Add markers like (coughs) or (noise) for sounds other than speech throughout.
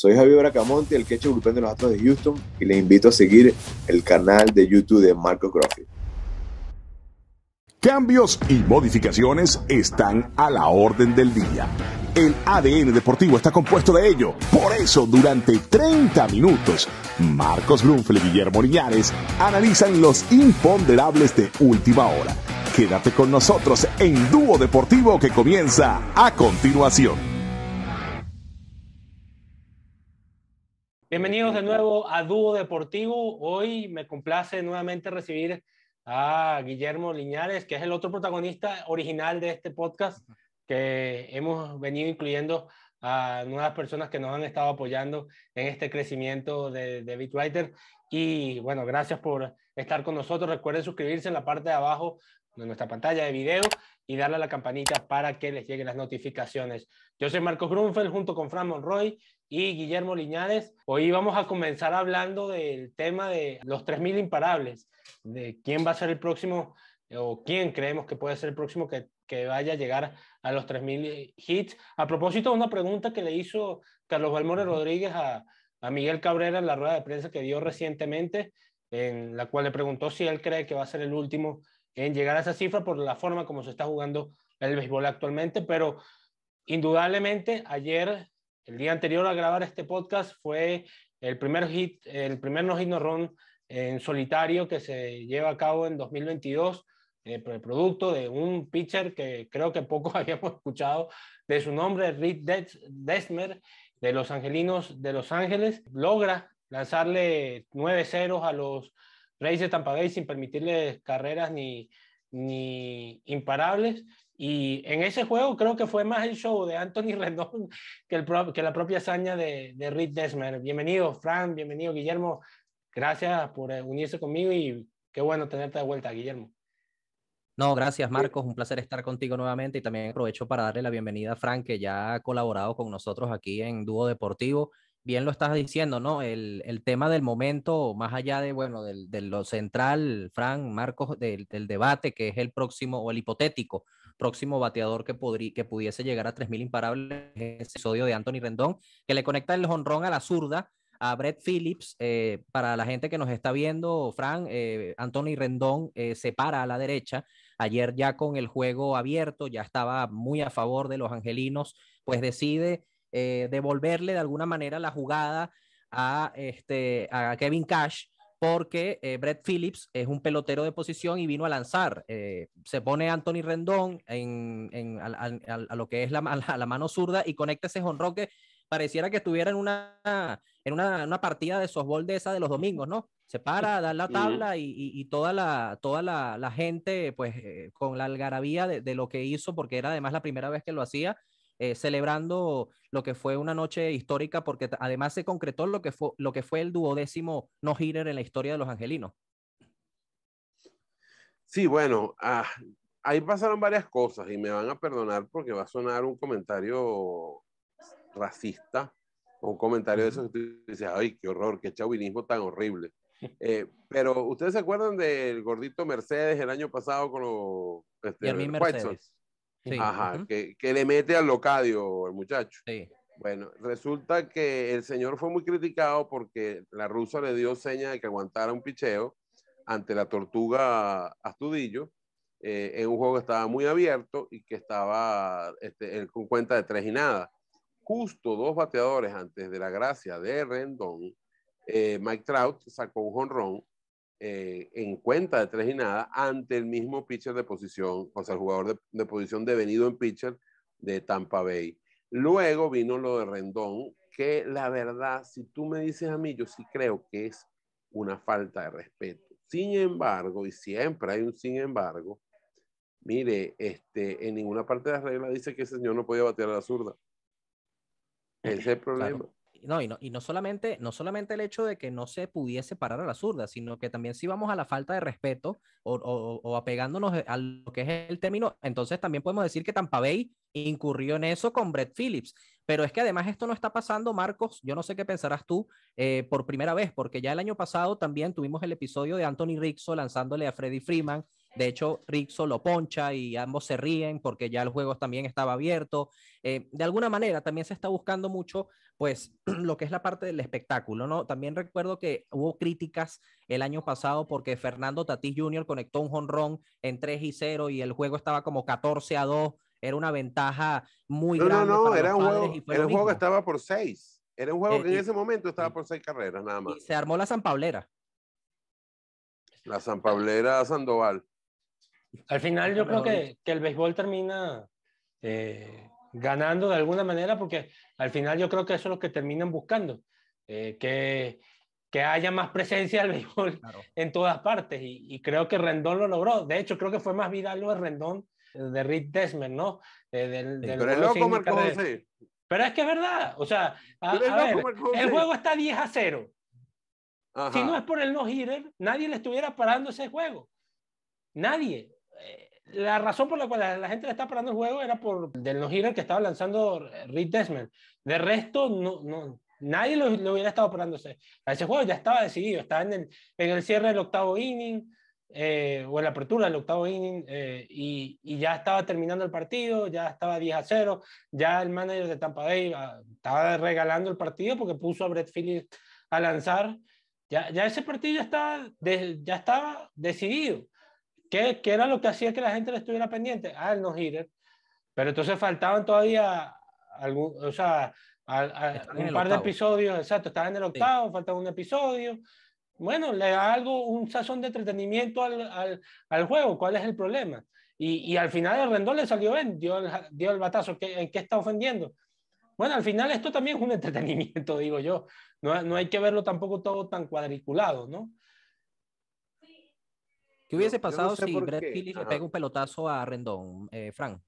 Soy Javier Bracamonte, el quecho de los Astros de Houston, y les invito a seguir el canal de YouTube de Marco Crofi. Cambios y modificaciones están a la orden del día. El ADN deportivo está compuesto de ello. Por eso, durante 30 minutos, Marcos Blumfle y Guillermo Iñares analizan los imponderables de última hora. Quédate con nosotros en Dúo Deportivo que comienza a continuación. Bienvenidos de nuevo a Dúo Deportivo. Hoy me complace nuevamente recibir a Guillermo Liñares, que es el otro protagonista original de este podcast, que hemos venido incluyendo a nuevas personas que nos han estado apoyando en este crecimiento de, de Bitwriter. Y bueno, gracias por estar con nosotros. Recuerden suscribirse en la parte de abajo de nuestra pantalla de video y darle a la campanita para que les lleguen las notificaciones. Yo soy Marcos Grunfeld junto con Fran Monroy y Guillermo Liñares. Hoy vamos a comenzar hablando del tema de los 3.000 imparables, de quién va a ser el próximo eh, o quién creemos que puede ser el próximo que, que vaya a llegar a los 3.000 eh, hits. A propósito de una pregunta que le hizo Carlos Valmores Rodríguez a, a Miguel Cabrera en la rueda de prensa que dio recientemente, en la cual le preguntó si él cree que va a ser el último en llegar a esa cifra por la forma como se está jugando el béisbol actualmente, pero indudablemente ayer el día anterior a grabar este podcast fue el primer hit, el primer no hit en solitario que se lleva a cabo en 2022, eh, el producto de un pitcher que creo que poco (laughs) habíamos escuchado de su nombre, Rick Desmer, de los Angelinos de Los Ángeles, logra lanzarle 9 ceros a los Reyes de Tampa Bay sin permitirles carreras ni, ni imparables y en ese juego creo que fue más el show de Anthony (laughs) Rendón que, el que la propia hazaña de, de Rick Desmer. Bienvenido, Fran, bienvenido, Guillermo. Gracias por eh, unirse conmigo y qué bueno tenerte de vuelta, Guillermo. No, gracias Marcos, un placer estar contigo nuevamente y también aprovecho para darle la bienvenida a Fran que ya ha colaborado con nosotros aquí en Dúo Deportivo. Bien lo estás diciendo, ¿no? El, el tema del momento, más allá de, bueno, del lo central, Fran, Marcos, del, del, debate que es el próximo o el hipotético próximo bateador que, que pudiese llegar a 3.000 imparables episodio de Anthony Rendón, que le conecta el jonrón a la zurda a Brett Phillips. Eh, para la gente que nos está viendo, Fran, eh, Anthony Rendón eh, se para a la derecha. Ayer ya con el juego abierto, ya estaba muy a favor de los angelinos, pues decide devolverle de alguna manera la jugada a, este, a Kevin Cash porque eh, Brett Phillips es un pelotero de posición y vino a lanzar. Eh, se pone Anthony Rendón en, a, lo que es la, la, mano zurda y conecta ese jonrón pareciera que estuviera en una, en una, partida de softball de esa de los domingos, ¿no? Se para, da la tabla y, toda, la, toda la, gente, pues, eh, con la algarabía de lo que hizo, porque era además la primera vez que lo hacía, eh, celebrando lo que fue una noche histórica, porque además se concretó lo que fue, lo que fue el duodécimo no-hitter en la historia de los angelinos. Sí, bueno, ah, ahí pasaron varias cosas y me van a perdonar porque va a sonar un comentario racista o un comentario de esos que tú dices, ay, qué horror, qué chauvinismo tan horrible. Eh, pero ustedes se acuerdan del gordito Mercedes el año pasado con los este, que, le mete al locadio el muchacho. Bueno, resulta que el señor fue muy criticado porque la rusa le dio seña de que aguantara un picheo ante la tortuga Astudillo eh, en un juego que estaba muy abierto y que estaba este, con cuenta de tres y nada. Justo dos bateadores antes de la gracia de Rendón, eh, Mike Trout sacó un jonrón eh, en cuenta de tres y nada ante el mismo pitcher de posición, o sea, el jugador de, de, posición devenido en pitcher de Tampa Bay. Luego vino lo de Rendón, que la verdad, si tú me dices a mí, yo sí creo que es una falta de respeto. Sin embargo, y siempre hay un sin embargo, mire, este, en ninguna parte de la regla dice que ese señor no podía batear a la zurda. Ese es el problema y no, no solamente, no solamente el hecho de que no se pudiese parar a la zurda, sino que también si vamos a la falta de respeto o, o, apegándonos a lo que es el término, entonces también podemos decir que Tampa Bay incurrió en eso con Brett Phillips. Pero es que además esto no está pasando, Marcos, yo no sé qué pensarás tú, eh, por primera vez, porque ya el año pasado también tuvimos el episodio de Anthony Rixo lanzándole a Freddy Freeman, de hecho, Rixo lo poncha y ambos se ríen porque ya el juego también estaba abierto. Eh, de alguna manera también se está buscando mucho, pues, (clears throat) lo que es la parte del espectáculo, ¿no? También recuerdo que hubo críticas el año pasado porque Fernando Tatís Jr. conectó un jonrón en 3 y 0 y el juego estaba como 14 a 2. Era una ventaja muy grande. para era, un juego, juego, eh, que estaba por 6. Era un juego que en ese momento estaba por 6 carreras, nada más. se armó la San La San Sandoval. Al final yo creo que, que el béisbol termina eh, ganando de alguna manera porque al final yo creo que eso es lo que terminan buscando, eh, que, que, haya más presencia del béisbol (laughs) en todas partes y, creo que Rendón lo logró. De hecho, creo que fue más viral lo de Rendón de Rick Desmond ¿no? Eh, del, pero es Pero es que es verdad, o sea, el juego está 10 a 0. Si no es por el no-hitter, nadie le estuviera parando ese juego. Nadie. Eh, la razón por la cual la, gente le estaba parando el juego era por del no-hitter que estaba lanzando Reed Desmond. De resto, no, no, nadie lo, lo hubiera estado parándose. Ese juego ya estaba decidido, estaba en el, en el cierre del octavo inning. Eh, o en la apertura del octavo inning eh, y, ya estaba terminando el partido, ya estaba 10 a 0, ya el manager de Tampa Bay ah, estaba regalando el partido porque puso a Brett Phillips a lanzar, ya, ya ese partido ya estaba, ya estaba decidido. ¿Qué, era lo que hacía que la gente le estuviera pendiente? Ah, el no-hitter. Pero entonces faltaban todavía algún, o sea, un par de episodios, exacto, estaba en el octavo, faltaba un episodio. Bueno, le da algo, un sazón de entretenimiento al, al, al juego, ¿cuál es el problema? Y, y al final el rendón le salió bien, dio el, dio el batazo, ¿Qué, ¿en qué está ofendiendo? Bueno, al final esto también es un (laughs) entretenimiento, digo yo. No, no hay que verlo tampoco todo tan cuadriculado, ¿no? ¿Qué hubiese pasado si Brett Phillips le pega un pelotazo a Rendón, eh, Fran?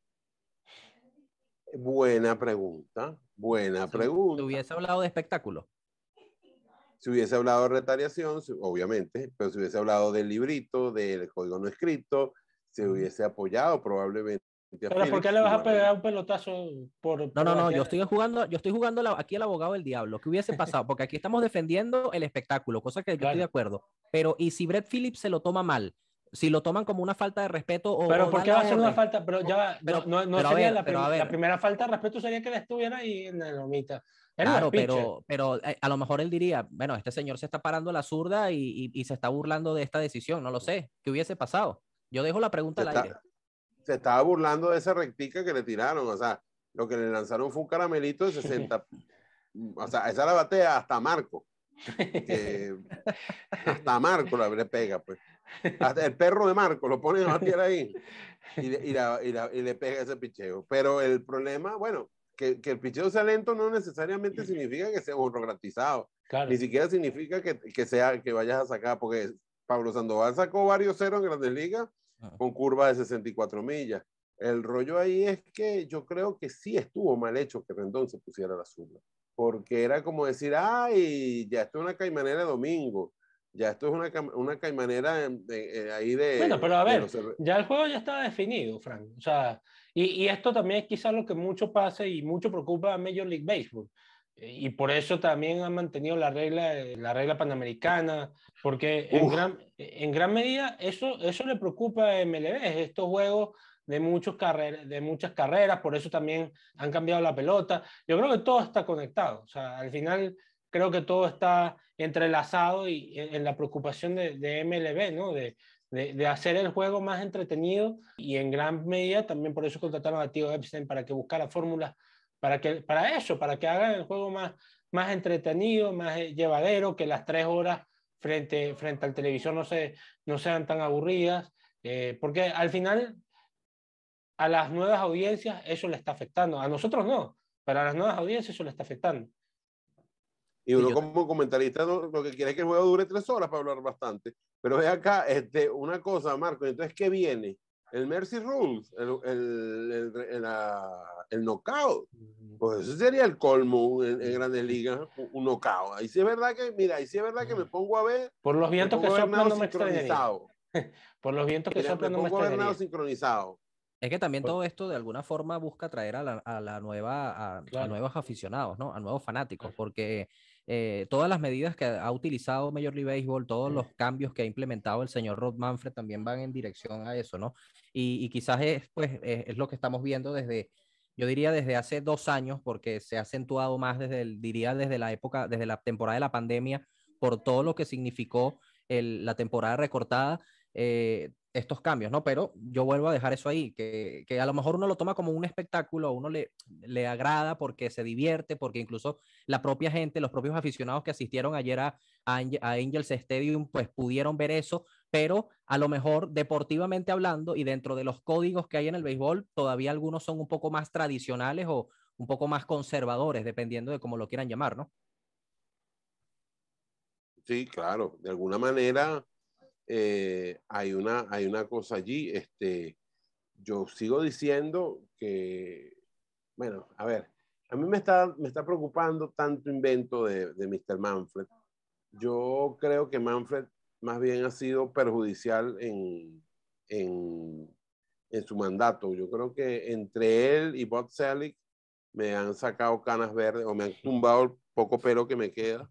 Buena pregunta, buena pregunta. Si hubiese hablado de espectáculo? Si hubiese hablado de retaliación, obviamente, pero si hubiese hablado del librito, del código no escrito, se hubiese apoyado probablemente. Pero ¿por qué le vas a pegar un pelotazo por, No, no, no, yo estoy jugando, yo estoy jugando aquí al abogado del diablo. ¿Qué hubiese pasado? Porque aquí estamos defendiendo el espectáculo, cosa que yo estoy de acuerdo. Pero ¿y si Brett Phillips se lo toma mal? si lo toman como una falta de respeto o... Pero ¿por qué va a ser una falta? Pero ya no, no sería la, primera falta de respeto sería que la estuviera ahí en el lomita. claro, pero, pero eh, a lo mejor él diría, bueno, este señor se está parando la zurda y, se está burlando de esta decisión, no lo sé, ¿qué hubiese pasado? Yo dejo la pregunta se al aire. Se estaba burlando de esa rectica que le tiraron, o sea, lo que le lanzaron fue un caramelito de 60. o sea, esa la batea hasta Marco. (laughs) hasta Marco la le pega, pues el perro de Marco lo pone a (laughs) ahí y la, y, ahí y le, pega ese picheo. Pero el problema, bueno, que, el picheo sea lento no necesariamente significa que sea burocratizado. Ni siquiera significa que, sea, que vayas a sacar, porque Pablo Sandoval sacó varios ceros en Grandes Ligas ah. con curvas de 64 millas. El rollo ahí es que yo creo que sí estuvo mal hecho que Rendón se pusiera la zurda, porque era como decir, ay, ya está una caimanera domingo, ya esto es una, una caimanera eh, ahí de... Bueno, pero a ver, ya el juego ya estaba definido, Frank. O sea, y, y esto también es quizás lo que mucho pasa y mucho preocupa a Major League Baseball. Y por eso también han mantenido la regla, la regla panamericana, porque en gran, en gran, medida eso, eso le preocupa a MLB, estos juegos de, muchos carrer, de muchas carreras, por eso también han cambiado la pelota. Yo creo que todo está conectado. O sea, al final creo que todo está entrelazado y eh, en la preocupación de, MLB, ¿no? De, hacer el juego más entretenido y en gran medida también por eso contrataron a Tío Epstein para que buscara fórmulas para, que, para eso, para que hagan el juego más, más entretenido, más eh, llevadero, que las tres horas frente, frente al televisor no, se, no sean tan aburridas, eh, porque al final a las nuevas audiencias eso le está afectando, a nosotros no, pero a las nuevas audiencias eso le está afectando. Y uno como comentarista lo que quiere es que el juego dure tres horas para hablar bastante. Pero ve acá este, una cosa, Marco. Entonces, ¿qué viene? El Mercy Rules, el, el, el knockout. Pues ese sería el colmo en, Grandes Ligas, un, knockout. Ahí sí es verdad que, mira, ahí sí es verdad que me pongo a ver. Por los vientos que (laughs) soplan, no me sincronizado. Por los vientos que soplan, no me sincronizado. Es que también todo esto de alguna forma busca traer a, la, nueva, nuevos aficionados, ¿no? A nuevos fanáticos, porque eh, todas las medidas que ha utilizado Major League Baseball, todos los cambios que ha implementado el señor Rod Manfred también van en dirección a eso, ¿no? Y, quizás es, pues, eh, es, lo que estamos viendo desde, yo diría desde hace dos años, porque se ha acentuado más desde, el, diría desde la época, desde la temporada de la pandemia, por todo lo que significó el, la temporada recortada. Eh, estos cambios, ¿no? Pero yo vuelvo a dejar eso ahí, que, a lo mejor uno lo toma como un espectáculo, a uno le, le agrada porque se divierte, porque incluso la propia gente, los propios aficionados que asistieron ayer a, a Angels Stadium, pues pudieron ver eso, pero a lo mejor deportivamente hablando y dentro de los códigos que hay en el béisbol, todavía algunos son un poco más tradicionales o un poco más conservadores, dependiendo de cómo lo quieran llamar, ¿no? Sí, claro, de alguna manera eh, hay, una, hay una cosa allí. Este, yo sigo diciendo que, bueno, a ver, a mí me está, me está preocupando tanto invento de, de Mr. Manfred. Yo creo que Manfred más bien ha sido perjudicial en, en, en su mandato. Yo creo que entre él y Bob Selig me han sacado canas verdes o me han tumbado el poco pelo que me queda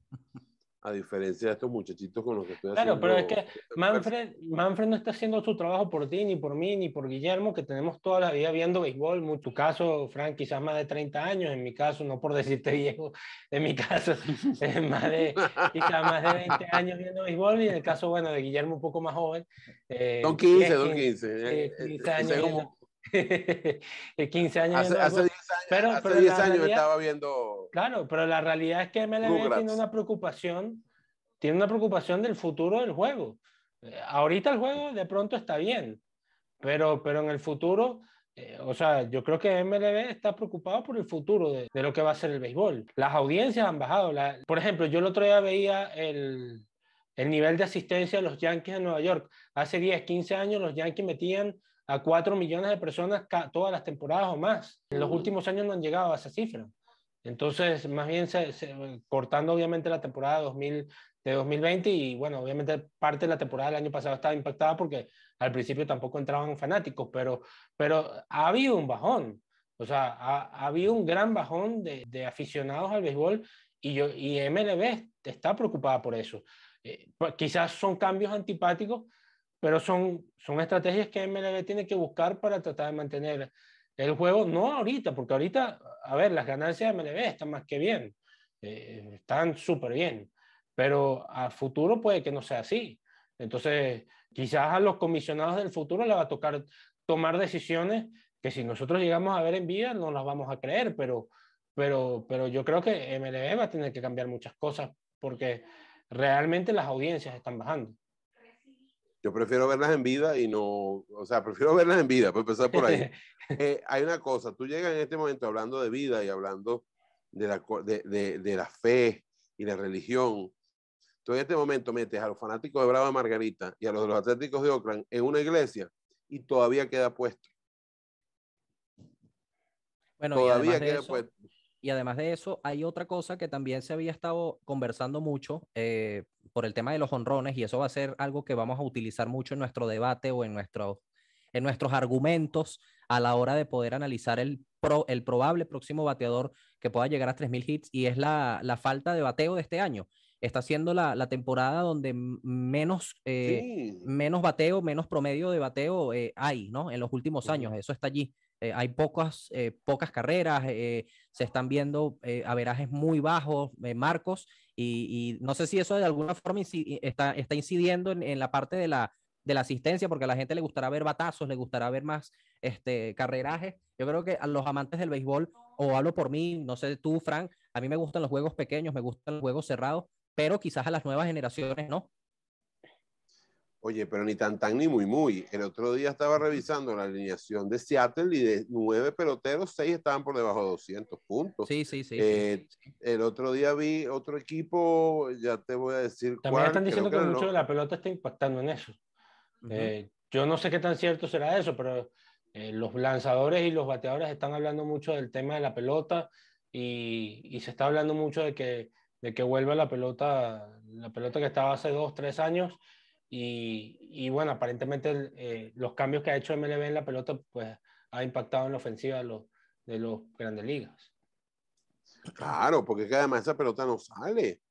a diferencia de estos muchachitos con los que estoy haciendo. Claro, pero es que Manfred, Manfred no está haciendo su trabajo por ti, ni por mí, ni por Guillermo, que tenemos toda la vida viendo béisbol. En tu caso, Frank, quizás más de 30 años, en mi caso, no por decirte (laughs) viejo, en mi caso, (laughs) más de, quizás más de 20 años viendo béisbol, y en el caso, bueno, de Guillermo un poco más joven. 15, 15, 15. años. 15 (laughs) años pero, hace 10 años estaba viendo. Claro, pero la realidad es que MLB tiene una preocupación, tiene una preocupación del futuro del juego. Eh, ahorita el juego de pronto está bien, pero, pero en el futuro, eh, o sea, yo creo que MLB está preocupado por el futuro de, lo que va a ser el béisbol. Las audiencias han bajado. por ejemplo, yo el otro día veía el, el nivel de asistencia de los Yankees en Nueva York. Hace 10, 15 años los Yankees metían a 4 millones de personas todas las temporadas o más. En los últimos años no han llegado a esa cifra. Entonces, más bien se, cortando obviamente la temporada 2000, de 2020 y bueno, obviamente parte de la temporada del año pasado estaba impactada porque al principio tampoco entraban fanáticos, pero, pero ha habido un bajón, o sea, ha, habido un gran bajón de, aficionados al béisbol y, yo, y MLB está preocupada por eso. Eh, pues, quizás son cambios antipáticos, pero son, son estrategias que MLB tiene que buscar para tratar de mantener el juego, no ahorita, porque ahorita, a ver, las ganancias de MLB están más que bien, eh, están súper bien, pero a futuro puede que no sea así. Entonces, quizás a los comisionados del futuro les va a tocar tomar decisiones que si nosotros llegamos a ver en vida no las vamos a creer, pero, pero, pero yo creo que MLB va a tener que cambiar muchas cosas porque realmente las audiencias están bajando. Yo prefiero verlas en vida y no, o sea, (laughs) prefiero verlas en vida, pues empezar por ahí. (laughs) Eh, hay una cosa, tú llegas en este momento hablando de vida y hablando de la, de, la fe y la religión. Tú en este momento metes a los fanáticos de Brava Margarita y a los de los Atléticos de Oakland en una iglesia y todavía queda puesto. Bueno, todavía queda puesto. Y además de eso, hay otra cosa que también se había estado conversando mucho eh, por el tema de los honrones, y eso va a ser algo que vamos a utilizar mucho en nuestro debate o en, nuestro, en nuestros argumentos a la hora de poder analizar el, el probable próximo bateador que pueda llegar a 3.000 hits, y es la, falta de bateo de este año. Está siendo la, temporada donde menos, eh, menos bateo, menos promedio de bateo eh, hay, ¿no? En los últimos años, eso está allí. Eh, hay pocas, eh, pocas carreras, eh, se están viendo averajes muy bajos, marcos, y, no sé si eso de alguna forma está, incidiendo en, la parte de la, de la asistencia, porque a la gente le gustará ver batazos, le gustará ver más este, carrerajes. Yo creo que a los amantes del béisbol, o hablo por mí, no sé tú, Frank, a mí me gustan los juegos pequeños, me gustan los juegos cerrados, pero quizás a las nuevas generaciones no. Oye, pero ni tan tan ni muy muy. El otro día estaba revisando la alineación de Seattle y de nueve peloteros, seis estaban por debajo de 200 puntos. Sí, eh, sí, sí. El otro día vi otro equipo, ya te voy a decir. También están diciendo que, mucho de la pelota está impactando en eso. Eh, yo no sé qué tan cierto será eso, pero eh, los lanzadores y los bateadores están hablando mucho del tema de la pelota y, y se está hablando mucho de que, de que vuelva la pelota, la pelota que estaba hace dos, tres años y, bueno, aparentemente eh, los cambios que ha hecho MLB en la pelota pues ha impactado en la ofensiva de los, grandes ligas. Claro, porque es que además esa pelota no sale.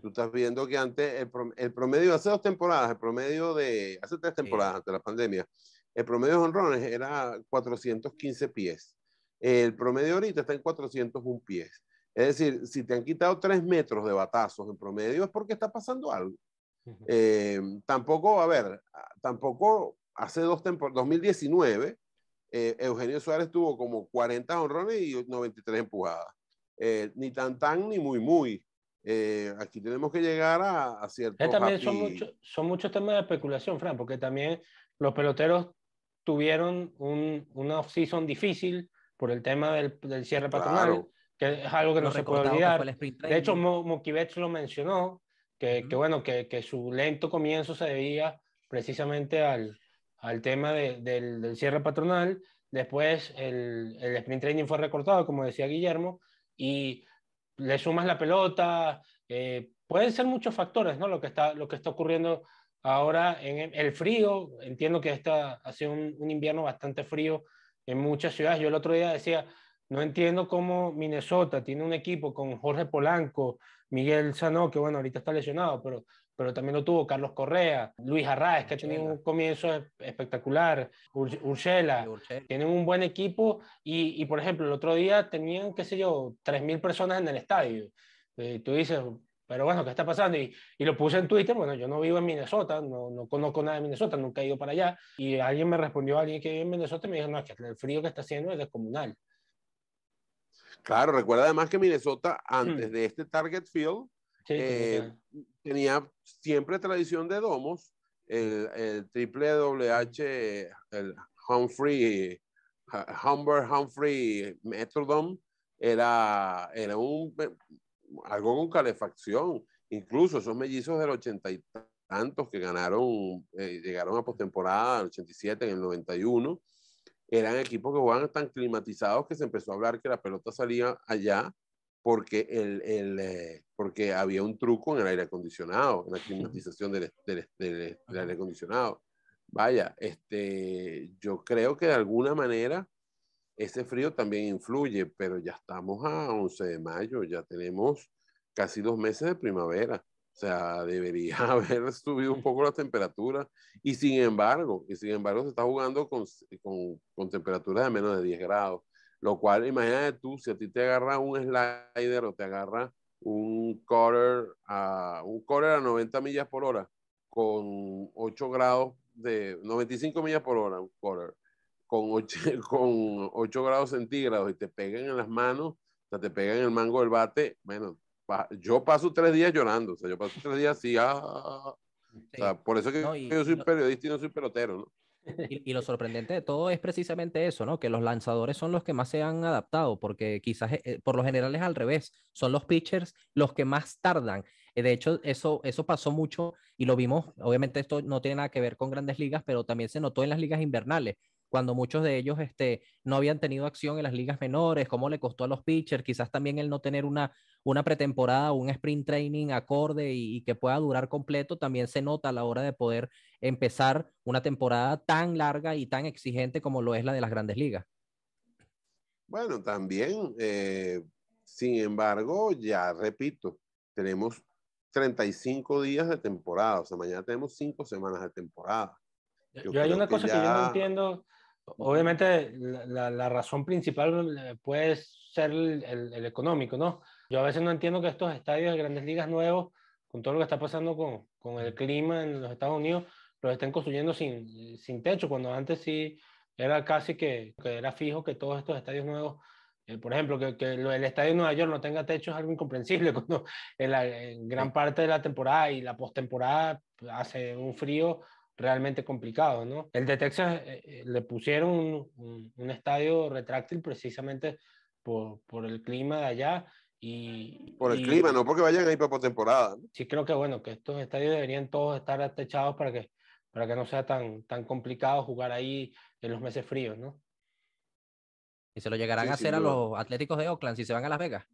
Tú estás viendo que antes el, promedio, hace dos temporadas, el promedio de, hace tres temporadas de la pandemia, el promedio de honrones era 415 pies. El promedio ahorita está en 401 pies. Es decir, si te han quitado tres metros de batazos en promedio es porque está pasando algo. Eh, tampoco, a ver, tampoco hace dos temporadas, 2019, eh, Eugenio Suárez tuvo como 40 honrones y 93 empujadas. Eh, ni tan tan ni muy muy. aquí tenemos que llegar a, a ciertos También son, son muchos temas de especulación, Fran, porque también los peloteros tuvieron un, una off-season difícil por el tema del, cierre patronal, que es algo que no, se puede olvidar. De hecho, Mo, lo mencionó, que, bueno, que, que, su lento comienzo se debía precisamente al, al tema de, del, del, cierre patronal. Después el, el sprint training fue recortado, como decía Guillermo, y le sumas la pelota, eh, pueden ser muchos factores, ¿no? Lo que está, lo que está ocurriendo ahora en el frío, entiendo que está ha sido un invierno bastante frío en muchas ciudades. Yo el otro día decía, no entiendo cómo Minnesota tiene un equipo con Jorge Polanco, Miguel Sanó, que bueno, ahorita está lesionado, pero, pero también lo tuvo Carlos Correa, Luis Arraes, que ha tenido un comienzo espectacular, Ursela, Tienen un buen equipo y, y, por ejemplo, el otro día tenían, qué sé yo, 3.000 personas en el estadio. Eh, tú dices, pero bueno, ¿qué está pasando? Y, y, lo puse en Twitter, bueno, yo no vivo en Minnesota, no, no conozco nada de Minnesota, nunca he ido para allá, y alguien me respondió, alguien que vive en Minnesota, y me dijo, no, que el frío que está haciendo es descomunal. Claro, recuerda además que Minnesota, antes hmm. de este Target Field, eh, tenía siempre tradición de domos. El, triple WH, el Humphrey, Humber Humphrey Metrodome, era, era un, algo con calefacción. Incluso esos mellizos del ochenta y tantos que ganaron, eh, llegaron a postemporada, el 87, en el 91 eran equipos que jugaban tan climatizados que se empezó a hablar que la pelota salía allá porque, el, el eh, porque había un truco en el aire acondicionado, en la climatización del, del, del, aire acondicionado. Vaya, este, yo creo que de alguna manera ese frío también influye, pero ya estamos a 11 de mayo, ya tenemos casi dos meses de primavera. O sea, debería (laughs) haber subido un poco la temperatura y sin embargo, y sin embargo se está jugando con, con, con temperaturas de menos de 10 grados, lo cual imagínate tú, si a ti te agarra un slider o te agarra un cutter a, un a 90 millas por hora con 8 grados de 95 millas por hora, un cutter con 8, (laughs) con 8 grados centígrados y te pegan en las manos, o sea, te pegan en el mango del bate, bueno, yo paso tres días llorando, o sea, yo paso tres días así, ah, ah, ah, por eso que yo soy periodista y no soy pelotero, (laughs) Y, lo sorprendente de todo es precisamente eso, ¿no? Que los lanzadores son los que más se han adaptado, porque quizás eh, eh, por lo general es al revés, son los pitchers los que más tardan. Eh, de hecho, eso, eso pasó mucho y lo vimos, obviamente esto no tiene nada que ver con grandes ligas, pero también se notó en las ligas invernales, cuando muchos de ellos este, no habían tenido acción en las ligas menores, cómo le costó a los pitchers, quizás también el no tener una, una pretemporada, un sprint training acorde y, que pueda durar completo, también se nota a la hora de poder empezar una temporada tan larga y tan exigente como lo es la de las grandes ligas. Bueno, también, eh, sin embargo, ya repito, tenemos 35 días de temporada, o sea, mañana tenemos 5 semanas de temporada. Yo, hay una cosa que yo no entiendo Obviamente la, razón principal eh, puede ser el, económico, ¿no? Yo a veces no entiendo que estos estadios de grandes ligas nuevos, con todo lo que está pasando con, con el clima en los Estados Unidos, los estén construyendo sin, sin techo, cuando antes sí era casi que, que era fijo que todos estos estadios nuevos, eh, por ejemplo, que, que, el estadio de Nueva York no tenga techo es algo incomprensible, (laughs) cuando en, la, gran parte de la temporada y la postemporada hace un frío realmente complicado, ¿no? El de Texas eh, eh, le pusieron un, estadio retráctil precisamente por, por, el clima de allá. Y, por el clima, no porque vayan ahí para por temporada. Sí, creo que bueno, que estos estadios deberían todos estar techados para que, para que no sea tan, tan complicado jugar ahí en los meses fríos, ¿no? Y se lo llegarán a hacer a los Atléticos de Oakland si se van a Las Vegas.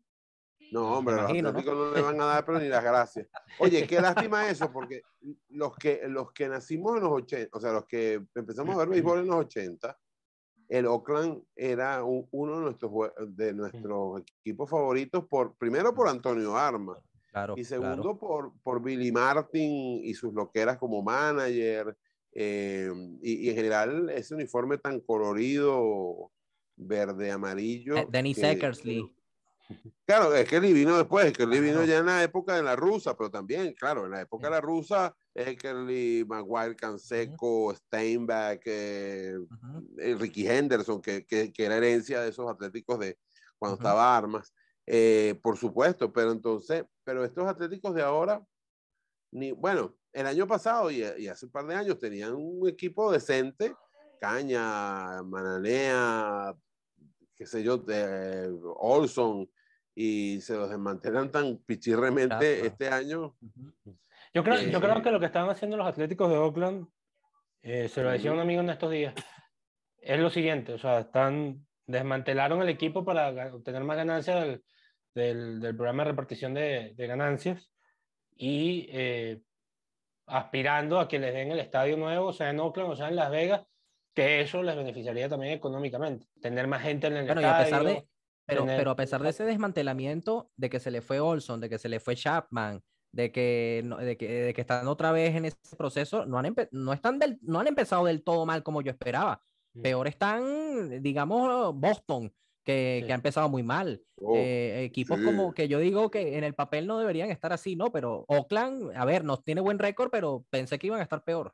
No, hombre, los atléticos ¿no? le (laughs) van a dar pero ni las gracias. Oye, qué lástima eso, porque los que, los que nacimos en los 80, o sea, los que empezamos a ver béisbol en los 80, el Oakland era uno de nuestros, de nuestros equipos favoritos, por, primero por Antonio Arma, y segundo por, por Billy Martin y sus loqueras como manager, em, y, en general ese uniforme tan colorido, verde, amarillo. Eh, denis Eckersley Claro, es que él vino después, es que él vino ya en la época de la rusa, pero también, claro, en la época de la rusa, es que Lee, Maguire, Canseco, Steinbeck eh, Ricky Henderson, que, era herencia de esos atléticos de cuando estaba Armas, eh, por supuesto, pero entonces, pero estos atléticos de ahora, ni, bueno, el año pasado y, hace un par de años tenían un equipo decente, Caña, Mananea, qué sé yo, de, eh, Olson, y se los desmantelan tan pichirremente este año. Yo creo, yo creo que lo que están haciendo los Atléticos de Oakland, eh, se lo decía un amigo en estos días, es lo siguiente, o sea, están, desmantelaron el equipo para obtener más ganancias del, del, programa de repartición de, ganancias y eh, aspirando a que les den el estadio nuevo, sea en Oakland o sea en Las Vegas, que eso les beneficiaría también económicamente, tener más gente en el estadio. a pesar de pero, a pesar de ese desmantelamiento, de que se le fue Olson, de que se le fue Chapman, de que, que, están otra vez en ese proceso, no han, no, están del, no han empezado del todo mal como yo esperaba. Mm. Peor están, digamos, Boston, que, ha empezado muy mal. Oh, eh, equipos como que yo digo que en el papel no deberían estar así, ¿no? Pero Oakland, a ver, no tiene buen récord, pero pensé que iban a estar peor.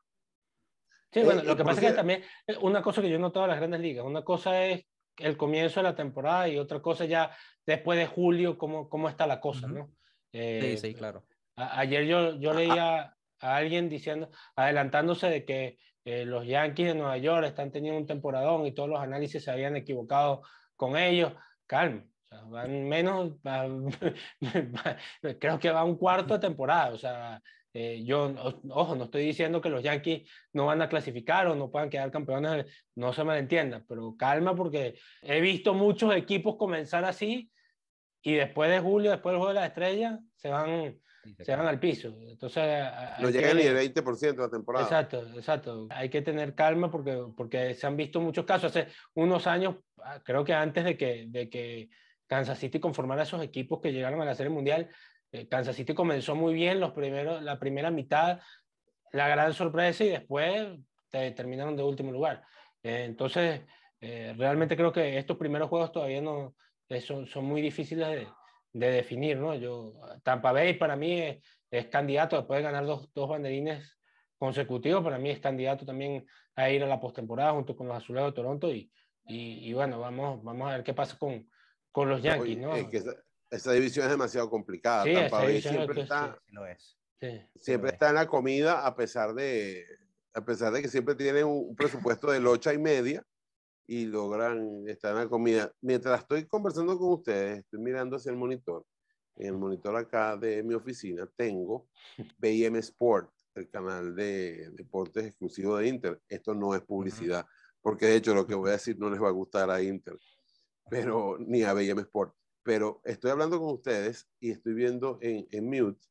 Sí, bueno, eh, lo que pasa es que también, eh, una cosa que yo noto notado en las grandes ligas, una cosa es el comienzo de la temporada y otra cosa ya después de julio, cómo, cómo está la cosa, ¿no? sí, eh, sí, claro. ayer yo, yo ah, ah. leía a alguien diciendo, adelantándose de que eh, los Yankees de Nueva York están teniendo un temporadón y todos los análisis se habían equivocado con ellos. calma, o sea, van menos, (laughs) creo que va un cuarto de temporada, o sea, eh, yo, ojo, no estoy diciendo que los Yankees no van a clasificar o no puedan quedar campeones, no se malentiendan, pero calma porque he visto muchos equipos comenzar así y después de julio, después del juego de las Estrellas, se van, se van al piso. Entonces, no llegan ni el 20% de la temporada. Exacto, exacto. Hay que tener calma porque, porque se han visto muchos casos. Hace unos años, ah, creo que antes de que, de que Kansas City conformara esos equipos que llegaron a la Serie Mundial, Kansas City comenzó muy bien los primeros, la primera mitad, la gran sorpresa y después terminaron de último lugar. Eh, entonces, eh, realmente creo que estos primeros juegos todavía no eh, son, son, muy difíciles de, definir, ¿no? Yo, Tampa Bay para mí es, candidato, después de ganar dos, banderines consecutivos, para mí es candidato también a ir a la postemporada junto con los Azulejos de Toronto y, y, bueno, vamos, vamos a ver qué pasa con, con los Yankees, ¿no? Esta división es demasiado complicada. siempre, está, en la comida, a pesar de, a pesar de que siempre tienen un presupuesto de 8 y media y logran estar en la comida. Mientras estoy conversando con ustedes, estoy mirando hacia el monitor. En el monitor acá de mi oficina tengo (laughs) BM Sport, el canal de deportes exclusivo de Inter. Esto no es publicidad, porque de hecho lo que voy a decir no les va a gustar a Inter, pero ni a BM Sport pero estoy hablando con ustedes y estoy viendo en, en mute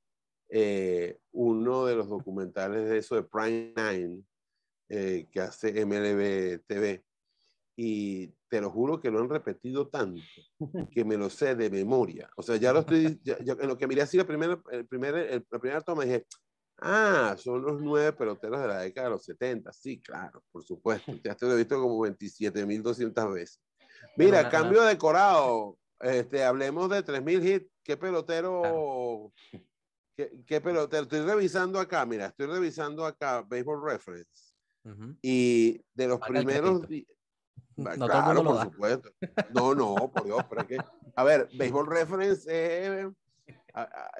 eh, uno de los documentales de eso de Prime 9 eh, que hace MLB TV. Y te lo juro que lo han repetido tanto (laughs) que me lo sé de memoria. O sea, ya lo estoy, ya, en lo que miré así la primera, el primer, el, la primera toma dije, ah, son los nueve peloteros de la década de los 70. Sí, claro, por supuesto. (laughs) Ya te lo he visto como 27.200 veces. Mira, cambio decorado. Este, hablemos de 3.000 hits. ¿Qué pelotero? pelotero? Estoy revisando acá, mira, estoy revisando acá Baseball Reference. Y de los primeros. No, claro, por supuesto. No, no, por Dios, A ver, Baseball Reference.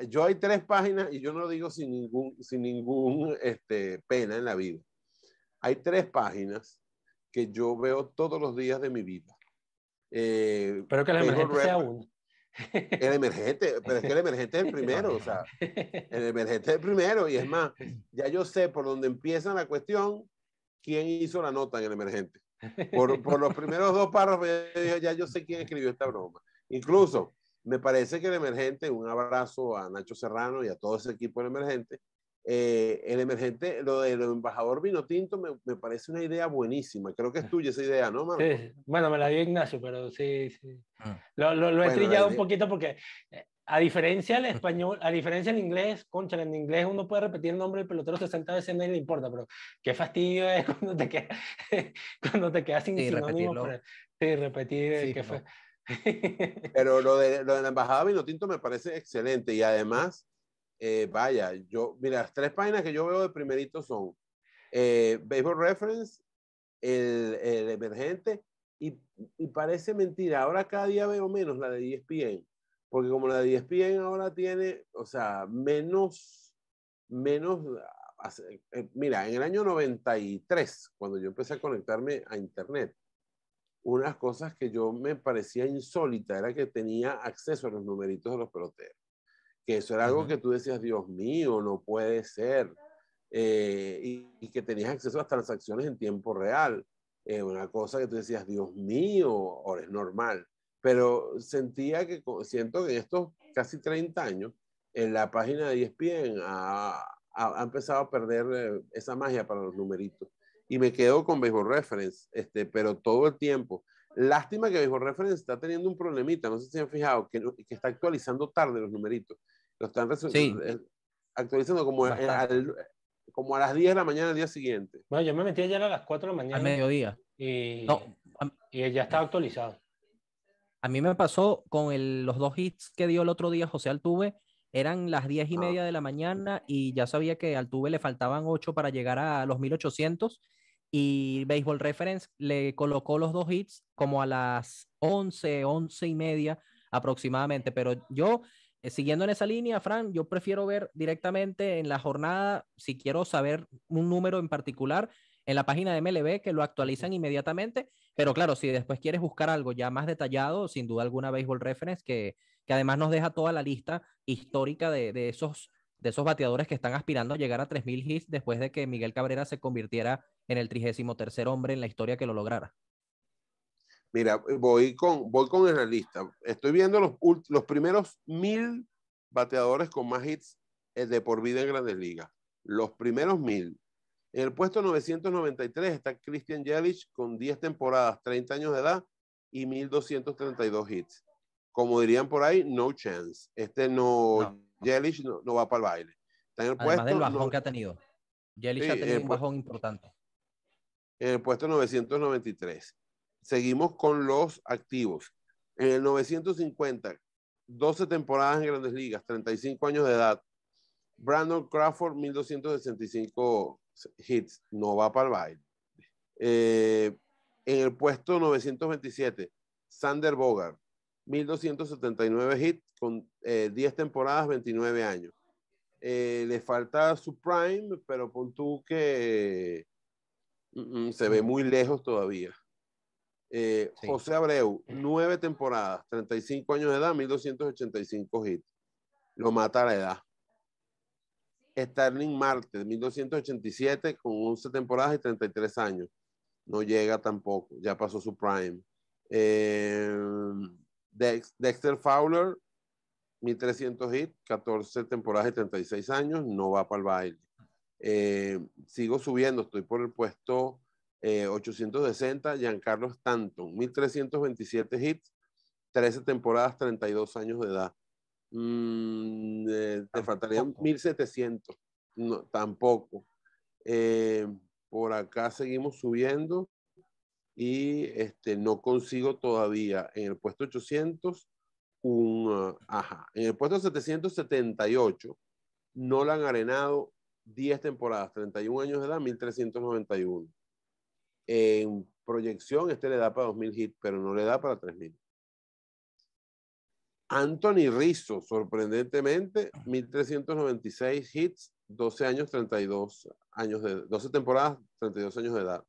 yo hay tres páginas, y yo no digo sin ningún, sin ningún este, pena en la vida. Hay tres páginas que yo veo todos los días de mi vida. Eh, pero que el emergente sea uno. El emergente, pero es que el emergente es el (laughs) primero, o sea, el emergente es el primero, y es más, ya yo sé por dónde empieza la cuestión, quién hizo la nota en el emergente. Por, los primeros dos párrafos ya, ya, yo sé quién escribió esta broma. Incluso, me parece que el emergente, un abrazo a Nacho Serrano y a todo ese equipo del emergente, eh, el emergente, lo del embajador vino tinto me, me, parece una idea buenísima. Creo que es mm. tuya esa idea, ¿no, Marco? bueno, me la dio Ignacio, pero sí, sí. Mm. Lo, lo, he trillado un poquito porque eh, a diferencia del (laughs) español, a diferencia del inglés, concha, en inglés uno puede repetir el nombre del pelotero 60 veces, no le importa, pero qué fastidio es (laughs) cuando te quedas, (laughs) cuando te quedas sin sí, sí, repetir eh, Pero lo de, lo de la embajada vino tinto me parece excelente y además eh, vaya, yo, mira, las tres páginas que yo veo de primerito son eh, Baseball Reference, el, Emergente, y, parece mentira, ahora cada día veo menos la de ESPN, porque como la de ESPN ahora tiene, o sea, menos, menos, eh, mira, en el año 93, cuando yo empecé a conectarme a Internet, unas cosas que yo me parecía insólita era que tenía acceso a los numeritos de los peloteros que eso era algo que tú decías, Dios mío, no puede ser, eh, y, que tenías acceso a las transacciones en tiempo real, eh, una cosa que tú decías, Dios mío, ahora es normal, pero sentía que, siento que en estos casi 30 años, en la página de ESPN ha, ha, empezado a perder eh, esa magia para los numeritos, y me quedo con Baseball Reference, este, pero todo el tiempo, Lástima que Baseball Reference está teniendo un problemita, no sé si han fijado, que, que, está actualizando tarde los numeritos. Lo están sí. Eh, actualizando como, eh, como a las 10 de la mañana del día siguiente. Bueno, yo me metí ayer a las 4 de la mañana. Al mediodía. Y, no, ya estaba actualizado. A mí me pasó con el, los dos hits que dio el otro día José Altuve. Eran las 10 y ah. media de la mañana y ya sabía que al Tuve le faltaban 8 para llegar a los 1800 y Baseball Reference le colocó los dos hits como a las 11, 11 y media aproximadamente, pero yo eh, siguiendo en esa línea, Fran, yo prefiero ver directamente en la jornada, si quiero saber un número en particular, en la página de MLB, que lo actualizan inmediatamente. Pero claro, si después quieres buscar algo ya más detallado, sin duda alguna, Baseball Reference, que, que además nos deja toda la lista histórica de, esos, de esos bateadores que están aspirando a llegar a 3.000 hits después de que Miguel Cabrera se convirtiera en el 33 hombre en la historia que lo lograra. Mira, voy con, voy con el realista. Estoy viendo los, los primeros mil bateadores con más hits eh, de por vida en Grandes Ligas. Los primeros mil. En el puesto 993 está Christian Jelic con 10 temporadas, 30 años de edad y 1232 hits. Como dirían por ahí, no chance. Este no, no. no, va para el baile. Está en el puesto, del bajón que ha tenido. Jelic ha tenido un bajón importante. En el puesto 993. Seguimos con los activos. En el 950, 12 temporadas en Grandes Ligas, 35 años de edad. Brandon Crawford, 1265 hits, no va para el baile. Eh, en el puesto 927, Sander Bogart, 1279 hits con 10 eh, temporadas, 29 años. Eh, le falta su prime, pero pon que mm, mm, se ve muy lejos todavía. Eh, José Abreu, nueve temporadas, 35 años de edad, 1285 hits. Lo mata a la edad. Sterling Marte, 1287, con 11 temporadas y 33 años. No llega tampoco, ya pasó su prime. Eh, Dexter Fowler, 1300 hits, 14 temporadas y 36 años, no va para el baile. Eh, sigo subiendo, estoy por el puesto eh, 860, Giancarlo Stanton, 1327 hits, 13 temporadas, 32 años de edad. Mm, eh, te faltarían 1700, no, tampoco. Eh, por acá seguimos subiendo y este, no consigo todavía en el puesto 800 un ah, ajá. En el puesto 778, No han Arenado, 10 temporadas, 31 años de edad, 1391. En proyección, este le da para 2.000 hits, pero no le da para 3.000. Anthony Rizzo, sorprendentemente, 1.396 hits, 12 años, 32 años de 12 temporadas, 32 años de edad.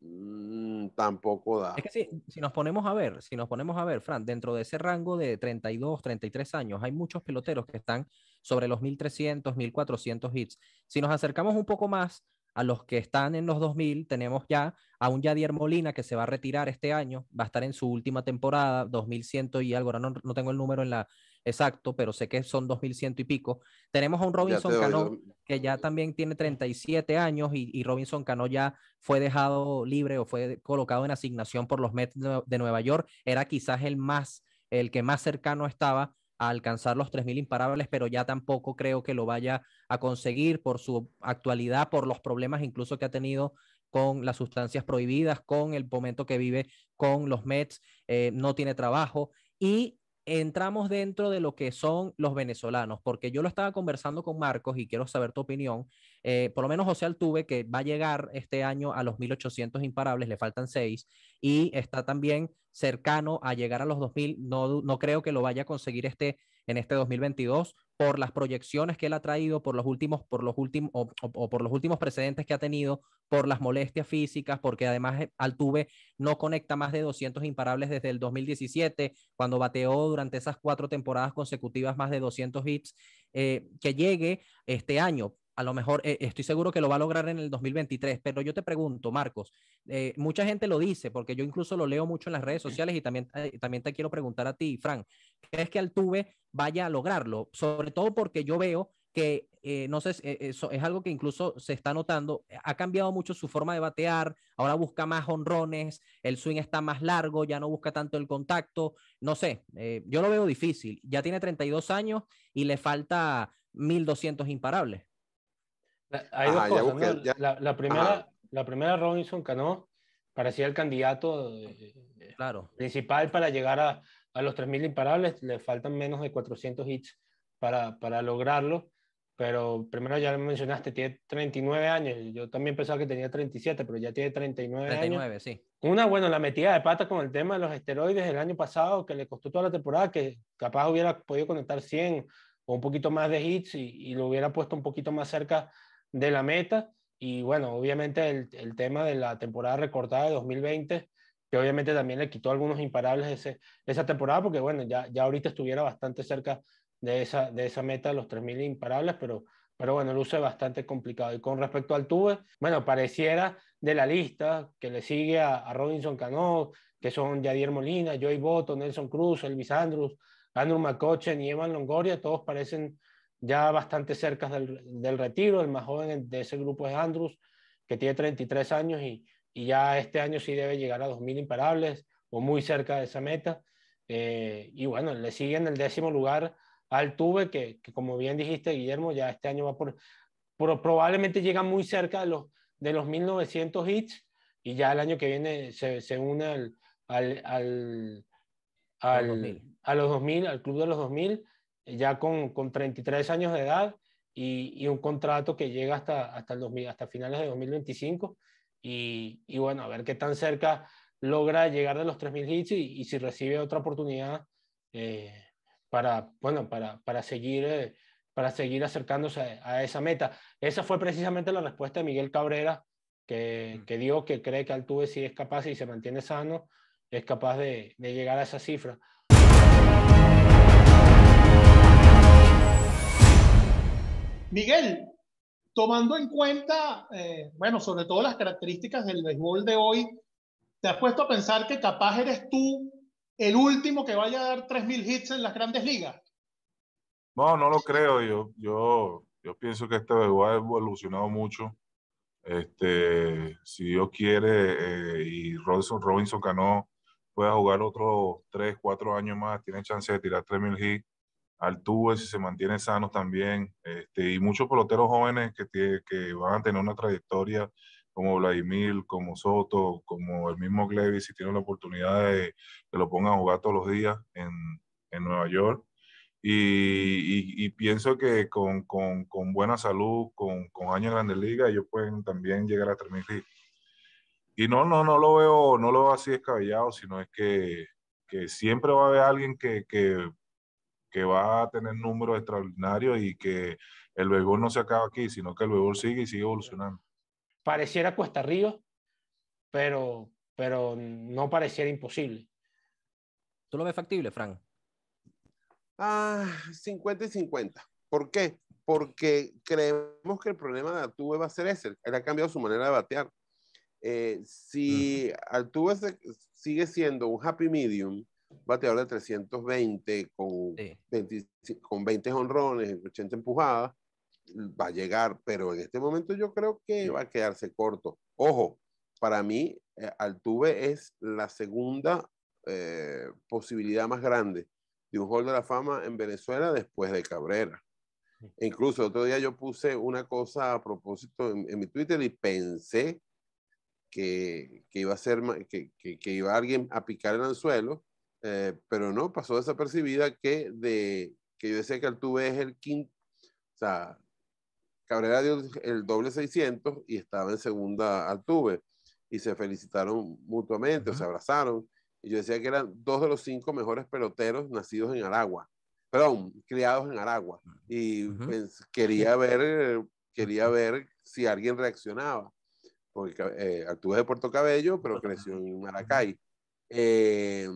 Mm, tampoco da. Es que si, nos ponemos a ver, si nos ponemos a ver, Fran, dentro de ese rango de 32, 33 años, hay muchos peloteros que están sobre los 1300, 1400 hits. Si nos acercamos un poco más a los que están en los 2000, tenemos ya a un Yadier Molina que se va a retirar este año, va a estar en su última temporada, 2100 y algo, no, tengo el número en la exacto, pero sé que son 2100 y pico. Tenemos a un Robinson Cano que ya también tiene 37 años y, y, Robinson Cano ya fue dejado libre o fue colocado en asignación por los Mets de Nueva York, era quizás el más el que más cercano estaba alcanzar los 3.000 imparables, pero ya tampoco creo que lo vaya a conseguir por su actualidad, por los problemas incluso que ha tenido con las sustancias prohibidas, con el momento que vive con los Mets, eh, no tiene trabajo y entramos dentro de lo que son los venezolanos, porque yo lo estaba conversando con Marcos y quiero saber tu opinión. Eh, por lo menos José Altuve, que va a llegar este año a los 1800 imparables, le faltan seis, y está también cercano a llegar a los 2000. No, no creo que lo vaya a conseguir este en este 2022 por las proyecciones que él ha traído, por los últimos, por los últimos, o, por los últimos precedentes que ha tenido, por las molestias físicas, porque además eh, Altuve no conecta más de 200 imparables desde el 2017, cuando bateó durante esas cuatro temporadas consecutivas más de 200 hits, eh, que llegue este año a lo mejor eh, estoy seguro que lo va a lograr en el 2023, pero yo te pregunto, Marcos, eh, mucha gente lo dice, porque yo incluso lo leo mucho en las redes sociales y también, eh, también te quiero preguntar a ti, Fran, ¿crees que Altuve vaya a lograrlo? Sobre todo porque yo veo que, no sé, es algo que incluso se está notando, ha cambiado mucho su forma de batear, ahora busca más honrones, el swing está más largo, ya no busca tanto el contacto, no sé, yo lo veo difícil, ya tiene 32 años y le falta 1200 imparables hay dos cosas, la, primera, la primera Robinson Cano parecía el candidato eh, eh, principal para llegar a, los 3.000 imparables. Le faltan menos de 400 hits para, para lograrlo. Pero primero ya lo mencionaste, tiene 39 años. Yo también pensaba que tenía 37, pero ya tiene 39, 39 años. Sí. Una, bueno, la metida de pata con el tema de los esteroides el año pasado, que le costó toda la temporada, que capaz hubiera podido conectar 100 o un poquito más de hits y, y lo hubiera puesto un poquito más cerca de la meta. Y bueno, obviamente el, el tema de la temporada recortada de 2020 que obviamente también le quitó algunos imparables esa temporada, porque bueno, ya, ya ahorita estuviera bastante cerca de esa, de esa meta de los 3.000 imparables, pero, pero bueno, luce bastante complicado. Y con respecto al Tuve, bueno, pareciera de la lista que le sigue a, Robinson Cano, que son jadier Molina, Joey Boto, Nelson Cruz, Elvis Andrews, Andrew McCochen y Evan Longoria, todos parecen ya bastante cerca del, del, retiro. El más joven de ese grupo es Andrews, que tiene 33 años y, y ya este año sí debe llegar a 2.000 imparables o muy cerca de esa meta. Eh, y bueno, le sigue en el décimo lugar al Tuve, que, que, como bien dijiste, Guillermo, ya este año va por, probablemente llega muy cerca de los, de los 1900 hits y ya el año que viene se, se une al, al, al, a los 2000, al club de los 2000 ya con, con 33 años de edad y, un contrato que llega hasta, hasta, el hasta finales de 2025. Y, y, bueno, a ver qué tan cerca logra llegar de los 3.000 hits y, si recibe otra oportunidad eh, para, para, seguir, eh, para seguir acercándose a, esa meta. Esa fue precisamente la respuesta de Miguel Cabrera, que, mm. que dio que cree que Altuve si es capaz y se mantiene sano, es capaz de llegar a esa cifra. Miguel, tomando en cuenta, eh, bueno, sobre todo las características del béisbol de hoy, ¿te has puesto a pensar que capaz eres tú el último que vaya a dar 3.000 hits en las grandes ligas? No, no lo creo. Yo, yo, yo pienso que este béisbol ha evolucionado mucho. Este, si Dios quiere eh, y Robinson, Robinson Cano pueda jugar otros 3, 4 años más, tiene chance de tirar 3.000 hits Altuve, si se mantiene sano también, este, y muchos peloteros jóvenes que, que van a tener una trayectoria como Vladimir, como Soto, como el mismo Glevis, si tienen la oportunidad de que lo pongan a jugar todos los días en, en Nueva York. Y, y, pienso que con, con, con buena salud, con, con, años en Grandes Ligas, ellos pueden también llegar a terminar. Y no, no, no lo veo, no lo veo así descabellado, sino es que, que siempre va a haber alguien que, que que va a tener números extraordinarios y que el béisbol no se acaba aquí, sino que el béisbol sigue y sigue evolucionando. Pareciera cuesta arriba, pero, pero no pareciera imposible. ¿Tú lo ves factible, Frank? Ah, 50 y 50. ¿Por qué? Porque creemos que el problema de Altuve va a ser ese. Él ha cambiado su manera de batear. Eh, si uh sigue siendo un happy medium, bateador de 320 con, 20, con 20 honrones, 80 empujadas, va a llegar, pero en este momento yo creo que va a quedarse corto. Ojo, para mí eh, Altuve es la segunda eh, posibilidad más grande de un Hall de la Fama en Venezuela después de Cabrera. E incluso el otro día yo puse una cosa a propósito en, mi Twitter y pensé que, iba a ser que, que, que, iba alguien a picar el anzuelo eh, pero no, pasó desapercibida que, de, que yo decía que Altuve es el quinto, o sea, Cabrera dio el doble 600 y estaba en segunda Altuve y se felicitaron mutuamente, o se abrazaron. Y yo decía que eran dos de los cinco mejores peloteros nacidos en Aragua, perdón, criados en Aragua. Y pues, quería ver, eh, quería ver si alguien reaccionaba, porque eh, Altuve es de Puerto Cabello, pero creció en Maracay. Eh,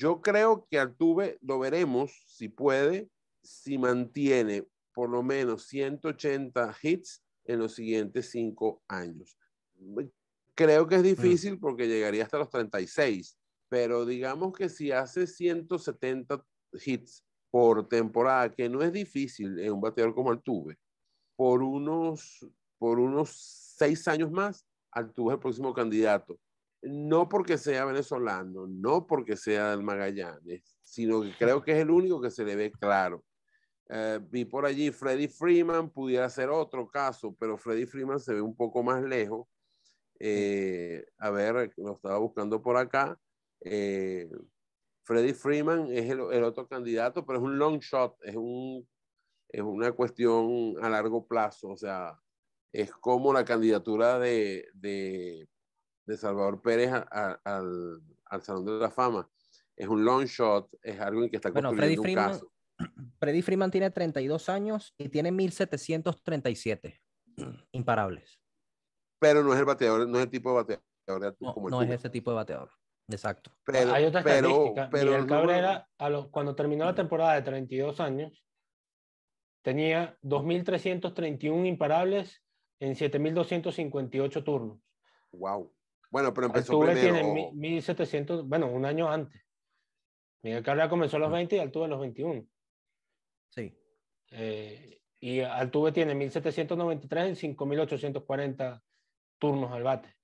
yo creo que Altuve lo veremos si puede, si mantiene por lo menos 180 hits en los siguientes cinco años. Creo que es mm. difícil porque llegaría hasta los 36, pero digamos que si hace 170 hits por temporada, que no es difícil en un bateador como Altuve, por unos, por unos seis años más, Altuve es el próximo candidato no porque sea venezolano, no porque sea del Magallanes, sino que creo que es el único que se le ve claro. Eh, vi por allí Freddy Freeman, pudiera ser otro caso, pero Freddy Freeman se ve un poco más lejos. Eh, a ver, lo estaba buscando por acá. Eh, Freddy Freeman es el, otro candidato, pero es un long shot, es, un, es una cuestión a largo plazo, o sea, es como la candidatura de de Salvador Pérez al, al, Salón de la Fama. Es un long shot, es algo en que está construyendo bueno, (clears throat) Freddy Freeman, tiene 32 años y tiene 1737 (clears throat) imparables. Pero no es el bateador, no es el tipo de bateador. No, como no es ese tipo de bateador. Exacto. Pero, Hay otra pero, estadística. Cabrera, a cuando terminó la temporada de 32 años, tenía 2.331 imparables en 7.258 turnos. Wow. Bueno, pero empezó primero. tiene 1700, bueno, un año antes. Miguel Cabrera comenzó a los 20 mm. y Altuve a los 21. Sí. Eh, y Altuve tiene 1793 en 5840 turnos al bate.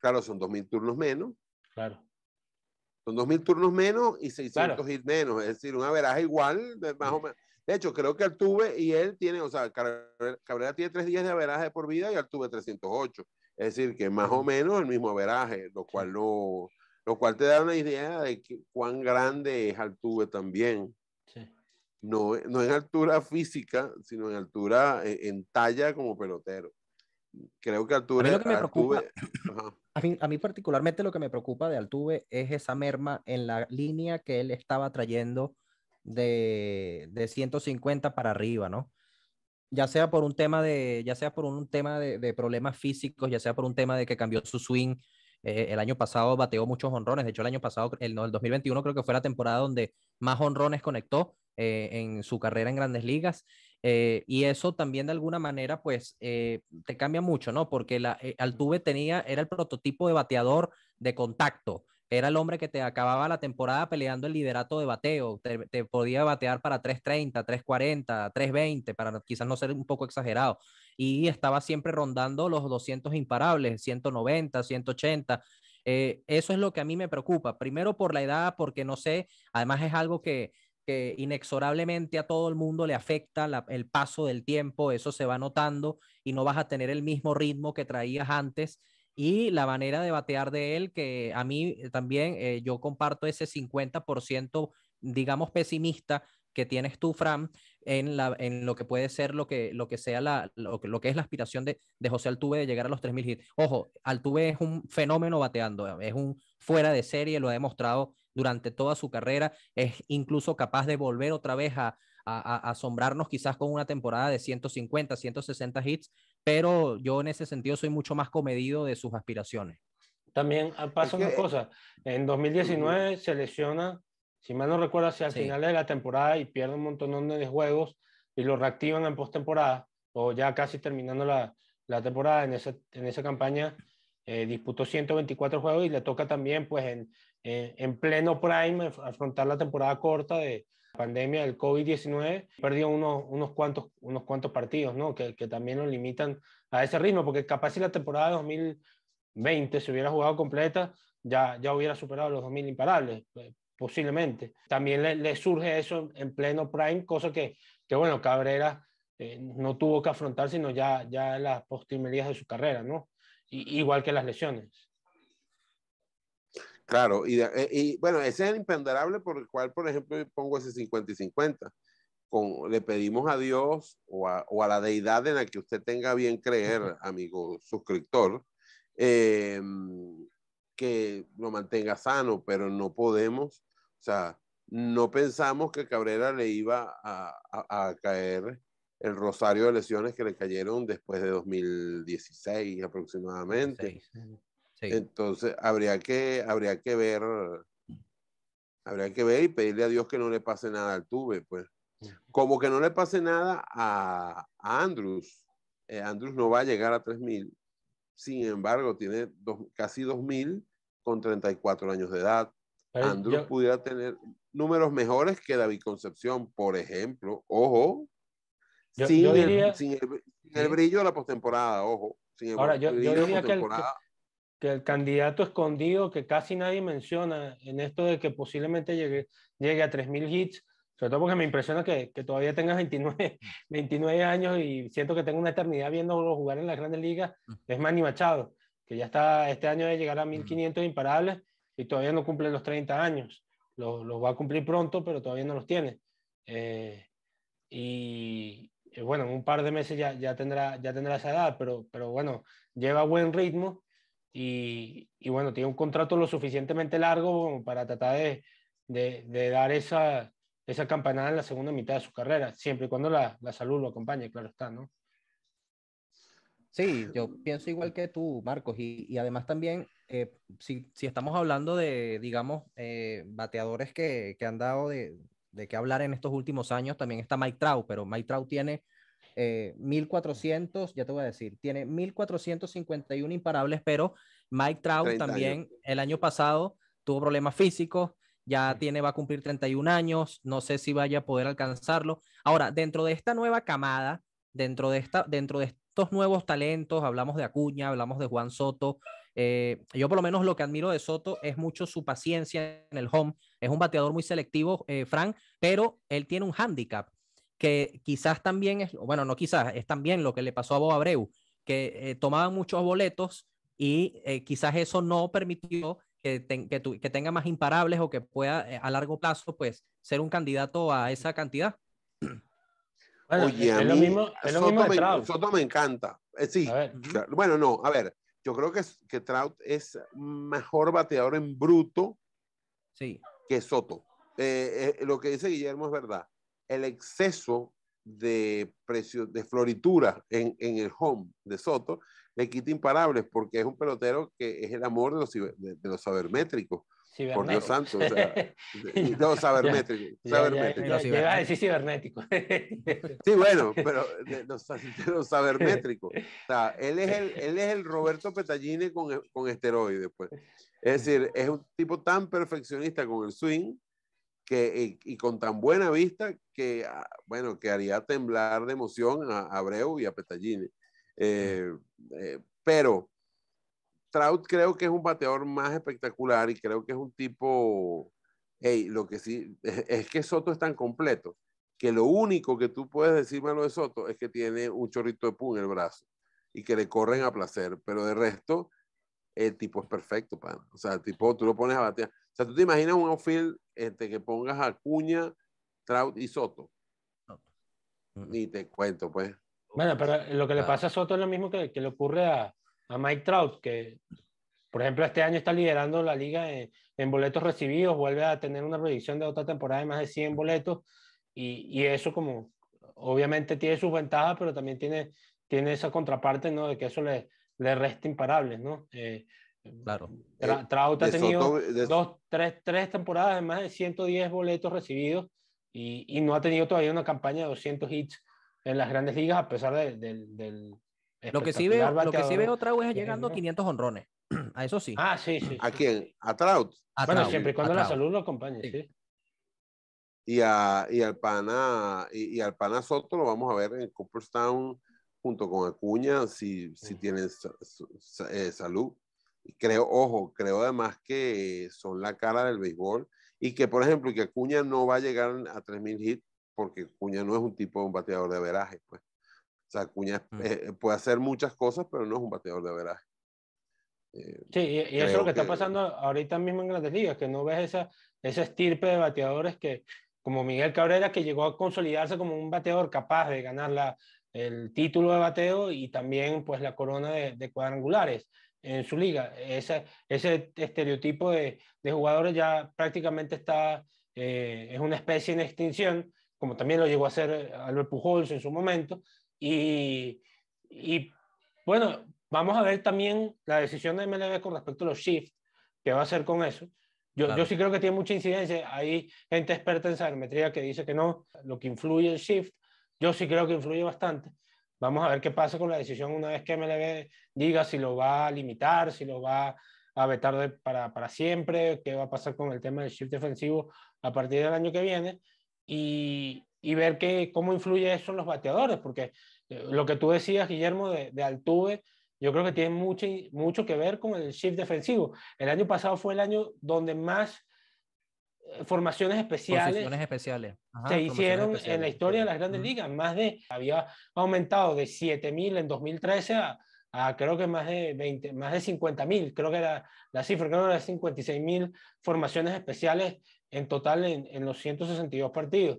Claro, son 2000 turnos menos. Claro. Son 2000 turnos menos y 600 claro. menos, es decir, una averaje igual, de hecho, creo que Altuve y él tienen, o sea, Cabrera, tiene 3 días de averaje por vida y Altuve 308. Es decir, que más o menos el mismo averaje, lo cual, no, lo cual te da una idea de cuán grande es Altuve también. No, no en altura física, sino en altura, eh, en, talla como pelotero. Creo que Altuve... A mí, lo que me preocupa, (coughs) a, mí, particularmente lo que me preocupa de Altuve es esa merma en la línea que él estaba trayendo de, de 150 para arriba, ¿no? ya sea por un tema de, ya sea por un tema de, problemas físicos, ya sea por un tema de que cambió su swing. Eh, el año pasado bateó muchos honrones. De hecho, el año pasado, el, no, el 2021 creo que fue la temporada donde más honrones conectó eh, en su carrera en grandes ligas. Eh, y eso también de alguna manera, pues, te cambia mucho, ¿no? Porque la, Altuve tenía, era el prototipo de bateador de contacto. Era el hombre que te acababa la temporada peleando el liderato de bateo. Te, podía batear para 3.30, 3.40, 3.20, para quizás no ser un poco exagerado. Y estaba siempre rondando los 200 imparables, 190, 180. Eh, eso es lo que a mí me preocupa. Primero por la edad, porque no sé, además es algo que, inexorablemente a todo el mundo le afecta el paso del tiempo, eso se va notando y no vas a tener el mismo ritmo que traías antes y la manera de batear de él, que a mí eh, también eh, yo comparto ese 50%, digamos, pesimista que tienes tú, Fran, en, la, en lo que puede ser lo que, lo que sea la, lo, que es la aspiración de, de José Altuve de llegar a los 3.000 hits. Ojo, Altuve es un fenómeno bateando, eh, es un fuera de serie, lo ha demostrado durante toda su carrera, es incluso capaz de volver otra vez a, asombrarnos quizás con una temporada de 150, 160 hits, pero yo en ese sentido soy mucho más comedido de sus aspiraciones. También ah, pasa una eh, cosa, en 2019 se lesiona, si mal no recuerdo, hacia al final de la temporada y pierde un montón de juegos y lo reactivan en postemporada o ya casi terminando la, temporada en esa, campaña. Eh, disputó 124 juegos y le toca también, pues, en, eh, en, pleno prime afrontar la temporada corta de, pandemia del COVID-19 perdió unos, unos, cuantos, unos cuantos partidos, ¿no? Que, que también lo limitan a ese ritmo, porque capaz si la temporada de 2020 se hubiera jugado completa, ya, ya hubiera superado los 2.000 imparables, eh, posiblemente. También le, surge eso en pleno prime, cosa que, que bueno, Cabrera eh, no tuvo que afrontar, sino ya, ya las postrimerías de su carrera, ¿no? Y, igual que las lesiones. Claro, eh, y, bueno, ese es el por el cual, por ejemplo, pongo ese 50 y 50. Con, le pedimos a Dios o a, la deidad en la que usted tenga bien creer, amigo suscriptor, em, que lo mantenga sano, pero no podemos, o sea, no pensamos que Cabrera le iba a, caer el rosario de lesiones que le cayeron después de 2016 aproximadamente. Entonces, habría que, habría que ver, habría que ver y pedirle a Dios que no le pase nada al Tuve, pues. Como que no le pase nada a, Andrews. Eh, Andrews no va a llegar a 3.000. Sin embargo, tiene casi 2.000 con 34 años de edad. Andrews pudiera tener números mejores que David Concepción, por ejemplo. Ojo. sin, el, brillo de la postemporada, ojo. Ahora, yo, diría que que el candidato escondido que casi nadie menciona en esto de que posiblemente llegue, llegue a 3.000 hits, sobre todo porque me impresiona que, que todavía tenga 29, 29 años y siento que tengo una eternidad viendo jugar en las grandes ligas, mm. es Manny Machado, que ya está este año de llegar a 1.500 mm. imparables y todavía no cumple los 30 años. Los, va a cumplir pronto, pero todavía no los tiene. Eh, y, bueno, en un par de meses ya, ya, tendrá, ya tendrá esa edad, pero, pero bueno, lleva buen ritmo y, bueno, tiene un contrato lo suficientemente largo para tratar de, dar esa, campanada en la segunda mitad de su carrera, siempre y cuando la, salud lo acompañe, claro está, ¿no? Sí, yo pienso igual que tú, Marcos, y, además también, eh, si, estamos hablando de, digamos, eh, bateadores que, han dado de, de qué hablar en estos últimos años, también está Mike Trout, pero Mike Trout tiene 1400, eh, ya te voy a decir, tiene 1451 imparables, pero Mike Trout también el año pasado tuvo problemas físicos, ya tiene, va a cumplir 31 años, no sé si vaya a poder alcanzarlo. Ahora, dentro de esta nueva camada, dentro de, esta, dentro de estos nuevos talentos, hablamos de Acuña, hablamos de Juan Soto, eh, yo por lo menos lo que admiro de Soto es mucho su paciencia en el home, es un bateador muy selectivo, eh, Frank, pero él tiene un hándicap que quizás también es, bueno, no quizás, es también lo que le pasó a Bob Abreu, que eh, tomaba muchos boletos y eh, quizás eso no permitió que, que, tenga más imparables o que pueda eh, a largo plazo pues ser un candidato a esa cantidad. Bueno, a mí, Soto Me, encanta. sí, bueno, no, a ver, yo creo que, que Trout es mejor bateador en bruto sí. que Soto. lo que dice Guillermo es verdad el exceso de precio, de floritura en, el home de Soto le quita imparables porque es un pelotero que es el amor de los, de, sabermétricos. Por Dios santo, o sea, no, sabermétrico. los sabermétricos (laughs) Sí, bueno, pero de los, sabermétricos. él es el, él es el Roberto Petallini con, con esteroides, pues. Es decir, es un tipo tan perfeccionista con el swing que, y, con tan buena vista que, ah, bueno, que haría temblar de emoción a, Abreu y a Petallini. Eh, eh, pero Trout creo que es un bateador más espectacular y creo que es un tipo, hey, lo que sí, (laughs) es que Soto es tan completo que lo único que tú puedes decirme lo de Soto es que tiene un chorrito de pum en el brazo y que le corren a placer, pero de resto el tipo es perfecto, pan. O sea, el tipo, tú lo pones a batear. O sea, tú te imaginas un outfield este, que pongas a Acuña, Trout y Soto. Ni te cuento, pues. Bueno, pero lo que le pasa a Soto es lo mismo que, le ocurre a, a, Mike Trout, que por ejemplo este año está liderando la liga en, boletos recibidos, vuelve a tener una proyección de otra temporada de más de 100 boletos y, y eso como obviamente tiene sus ventajas, pero también tiene, tiene esa contraparte ¿no? de que eso le, le resta imparable, ¿no? Eh, Claro. Trout eh, ha tenido de... dos, tres, tres temporadas de más de 110 boletos recibidos y, y, no ha tenido todavía una campaña de 200 hits en las grandes ligas a pesar del... De, lo que sí veo, lo que sí veo Trout es llegando a 500 honrones. (clears throat) A eso sí. Ah, sí, sí. ¿A quién? ¿A Trout? bueno, siempre y cuando la salud lo acompañe, sí. Y, a, y, al pana, y, al pana Soto lo vamos a ver en Cooperstown junto con Acuña si, si mm. tienen eh, salud. Y creo, ojo, creo además que son la cara del béisbol y que, por ejemplo, que Acuña no va a llegar a 3.000 hits porque Acuña no es un tipo, de un bateador de veraje. Pues. O sea, Acuña mm. eh, puede hacer muchas cosas, pero no es un bateador de veraje. Eh, sí, y, eso es lo que, está pasando ahorita mismo en Grandes Ligas, que no ves esa, esa estirpe de bateadores que, como Miguel Cabrera, que llegó a consolidarse como un bateador capaz de ganar la, el título de bateo y también pues la corona de cuadrangulares en su liga. Ese, ese estereotipo de, de jugadores ya prácticamente está, eh, es una especie en extinción, como también lo llegó a hacer Albert Pujols en su momento. Y, y bueno, vamos a ver también la decisión de MLB con respecto a los shifts, qué va a hacer con eso. Yo, yo, sí creo que tiene mucha incidencia. Hay gente experta en sabermetría que dice que no, lo que influye el shift, yo sí creo que influye bastante. Vamos a ver qué pasa con la decisión una vez que MLB diga si lo va a limitar, si lo va a vetar para, para, siempre, qué va a pasar con el tema del shift defensivo a partir del año que viene y, y ver que, cómo influye eso en los bateadores, porque eh, lo que tú decías, Guillermo, de, de Altuve, yo creo que tiene mucho, mucho que ver con el shift defensivo. El año pasado fue el año donde más formaciones especiales, especiales. se hicieron en la historia de las grandes ligas. Más de, había aumentado de 7.000 en 2013 a, creo que más de 20, más de 50.000, creo que era la cifra, creo que era 56.000 formaciones especiales en total en, los 162 partidos.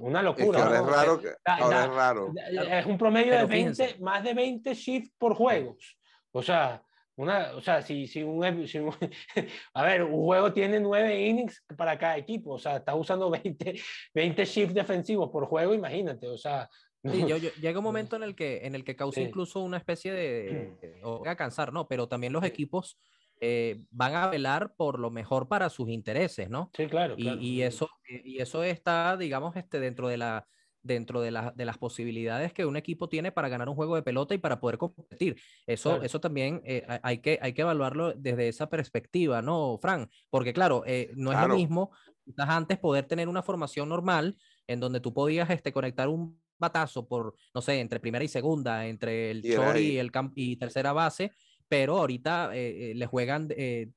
una locura. Es es raro. es un promedio de 20, más de 20 shifts por juegos. O sea, una, o sea, si, si, un, (laughs) a ver, un juego tiene nueve innings para cada equipo, o sea, estás usando 20, (laughs) 20 shifts defensivos por juego, imagínate, o sea. (laughs) llega un momento en el que, en el que causa incluso una especie de, (clears throat) O a cansar, ¿no? Pero también los equipos eh, van a velar por lo mejor para sus intereses, ¿no? Sí, claro. Y, claro. y eso, y eso está, digamos, este, dentro de la dentro de, las posibilidades que un equipo tiene para ganar un juego de pelota y para poder competir. Eso, eso también eh, hay, que, hay que evaluarlo desde esa perspectiva, ¿no, Fran? Porque claro, eh, no es lo mismo antes poder tener una formación normal en donde tú podías este, conectar un batazo por, no sé, entre primera y segunda, entre el y short y, el y tercera base, pero ahorita eh, le juegan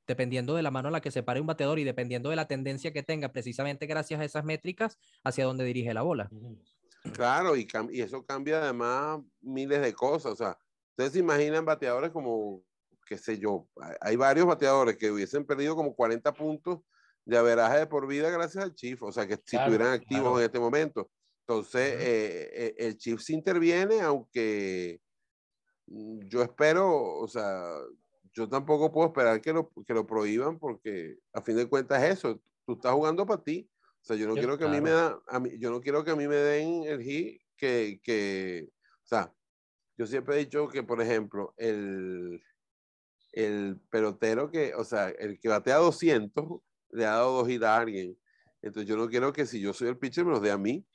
dependiendo de la mano a la que se pare un bateador y dependiendo de la tendencia que tenga, precisamente gracias a esas métricas, hacia dónde dirige la bola. Claro, y, y eso cambia además miles de cosas. O sea, ustedes se imaginan bateadores como, qué sé yo, hay varios bateadores que hubiesen perdido como 40 puntos de averaje de por vida gracias al Chief, o sea, que si estuvieran activos en este momento. Entonces, eh, eh, el Chief se interviene, aunque mm, yo espero, o sea, yo tampoco puedo esperar que lo, que lo prohíban porque a fin de cuentas es eso, tú estás jugando para ti o sea, yo no quiero que a mí me da, a mí, yo no quiero que a mí me den el hit que, o sea, yo siempre he dicho que, por ejemplo, el, el pelotero que, o sea, el que batea 200 le ha dado dos hits a alguien. Entonces yo no quiero que si yo soy el pitcher me los dé a mí.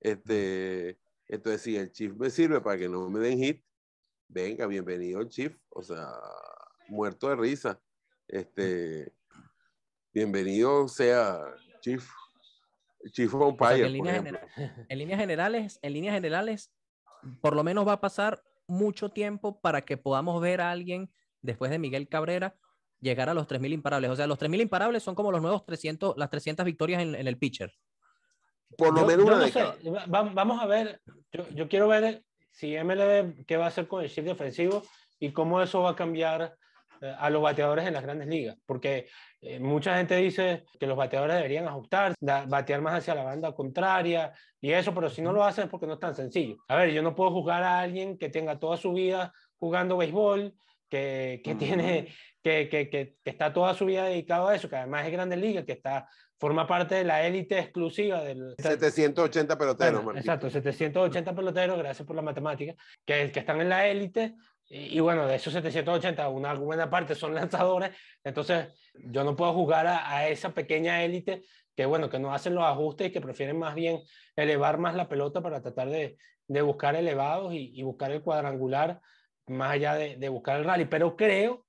Este, entonces si el chief me sirve para que no me den hit, venga, bienvenido el chief, o sea, muerto de risa. Este, bienvenido sea chief, en, líneas generales, en líneas generales, por lo menos va a pasar mucho tiempo para que podamos ver a alguien después de Miguel Cabrera llegar a los 3.000 imparables. O sea, los 3.000 imparables son como los nuevos 300, las 300 victorias en, el pitcher. Por lo menos Vamos a ver, yo, quiero ver si MLB qué va a hacer con el shift defensivo y cómo eso va a cambiar eh, a los bateadores en las grandes ligas, porque eh, mucha gente dice que los bateadores deberían ajustar, batear más hacia la banda contraria y eso, pero si no lo hacen es porque no es tan sencillo. A ver, yo no puedo juzgar a alguien que tenga toda su vida jugando béisbol, que, que tiene, que, que, que, está toda su vida dedicado a eso, que además es Grande Liga, que está, forma parte de la élite exclusiva del... 780 peloteros, Exacto, 780 peloteros, gracias por la matemática, que, que están en la élite y, bueno, de esos 780, una buena parte son lanzadores. Entonces, yo no puedo jugar a, esa pequeña élite que, bueno, que no hacen los ajustes y que prefieren más bien elevar más la pelota para tratar de, buscar elevados y, buscar el cuadrangular más allá de, buscar el rally. Pero creo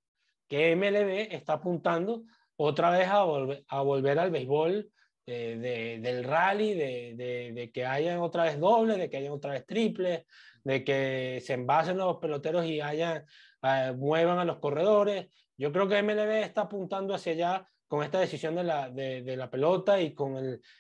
que MLB está apuntando otra vez a, volver, a volver al béisbol eh, de, del rally, de, que haya otra vez doble de que haya otra vez triple de que se envasen los peloteros y hayan, ah, muevan a los corredores. Yo creo que MLB está apuntando hacia allá con esta decisión de la, de, la pelota y con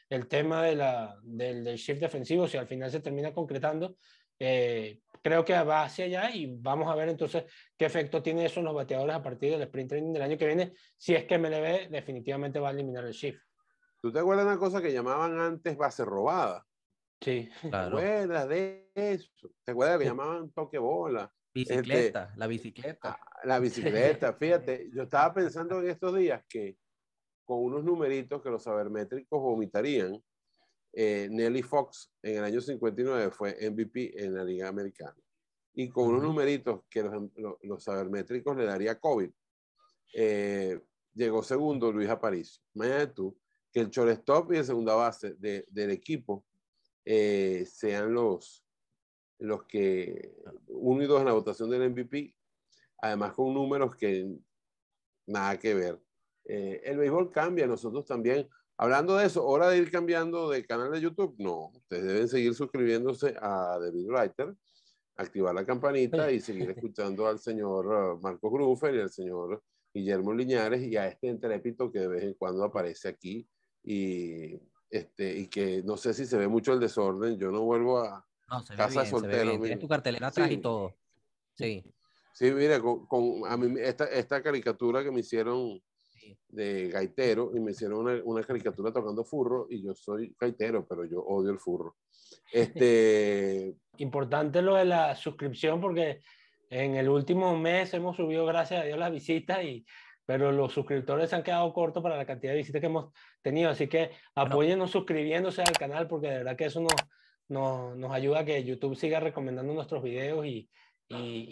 el, tema de la, del, shift defensivo, si al final se termina concretando. Eh, creo que va hacia allá y vamos a ver entonces qué efecto tiene eso en los bateadores a partir del sprint training del año que viene, si es que MLB definitivamente va a eliminar el shift. ¿Tú te acuerdas de una cosa que llamaban antes base robada? Sí, claro. ¿Te acuerdas de eso? ¿Te acuerdas que llamaban toque bola? Este, bicicleta, la bicicleta. Ah, la bicicleta, (laughs) fíjate, yo estaba pensando en estos días que con unos numeritos que los sabermétricos vomitarían, eh, Nelly Fox en el año 59 fue MVP en la Liga Americana. Y con unos numeritos que los, los, sabermétricos le daría COVID, eh, llegó segundo Luis Aparicio. Imagínate tú, que el shortstop y el segunda base de, del equipo eh, sean los, los que uno y dos en la votación del MVP, además con números que nada que ver. Eh, el béisbol cambia, nosotros también. Hablando de eso, hora de ir cambiando de canal de YouTube, no. Ustedes deben seguir suscribiéndose a David Writer, activar la campanita y seguir escuchando al señor eh, Marco Grufer y al señor Guillermo Liñares y a este entrepito que de vez en cuando aparece aquí y, este, y que no sé si se ve mucho el desorden, yo no vuelvo a casa soltero. Tienes tu cartelera atrás y todo. Sí. Sí, mira, con, a mí, esta, esta, caricatura que me hicieron de gaitero y me hicieron una, una, caricatura tocando furro y yo soy gaitero, pero yo odio el furro. Este... (laughs) Importante lo de la suscripción porque en el último mes hemos subido, gracias a Dios, las visitas y pero los suscriptores se han quedado cortos para la cantidad de visitas que hemos tenido, así que apóyennos suscribiéndose al canal porque de verdad que eso nos, nos, ayuda a que YouTube siga recomendando nuestros videos y,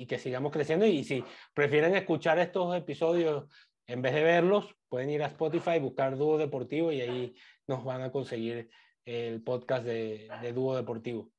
que sigamos creciendo. Y si prefieren escuchar estos episodios en vez de verlos, pueden ir a Spotify, buscar Dúo Deportivo y ahí nos van a conseguir el podcast de, de Dúo Deportivo.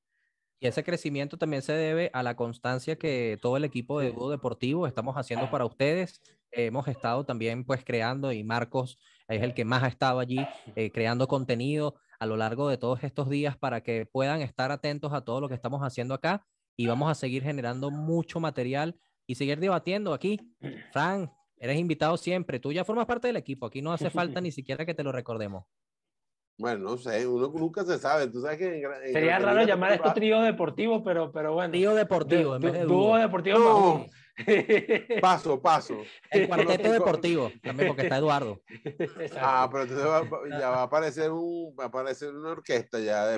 Y ese crecimiento también se debe a la constancia que todo el equipo de Dúo Deportivo estamos haciendo para ustedes hemos estado también pues creando y Marcos es el que más ha estado allí eh, creando contenido a lo largo de todos estos días para que puedan estar atentos a todo lo que estamos haciendo acá y vamos a seguir generando mucho material y seguir debatiendo aquí. Frank, eres invitado siempre, tú ya formas parte del equipo, aquí no hace falta (laughs) ni siquiera que te lo recordemos. Bueno, no sé, uno nunca se sabe. Tú sabes que Sería raro llamar a esto trío deportivo, pero, pero bueno. Trío deportivo, en vez de dúo deportivo. (laughs) paso, paso. El cuarteto (laughs) deportivo, también porque está Eduardo. Ah, pero entonces ya va a aparecer, un, va a aparecer una orquesta ya. la, la,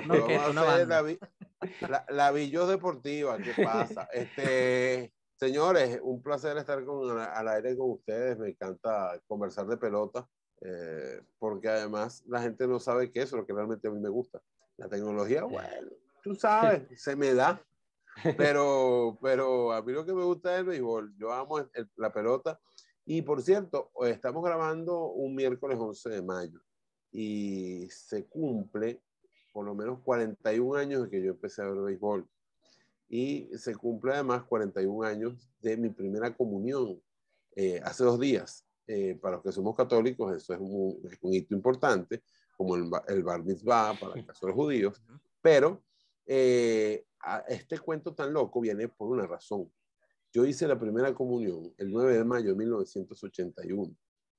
Deportiva, ¿qué pasa? (laughs) Este, señores, un placer estar con, al aire con ustedes. Me encanta conversar de pelota. Eh, porque además la gente no sabe qué es lo que realmente a mí me gusta. La tecnología, bueno, tú sabes, (laughs) se me da, pero, (laughs) pero a mí lo que me gusta es el béisbol, yo amo la pelota. Y por cierto, estamos grabando un miércoles 11 de mayo y se cumple por lo menos 41 años de que yo empecé a ver béisbol. Y se cumple además 41 años de mi primera comunión eh, hace dos días. Eh, para los que somos católicos, eso es un, hito importante, como el, el, bar mitzvah para el caso de los judíos, pero eh, este cuento tan loco viene por una razón. Yo hice la primera comunión el 9 de mayo de 1981.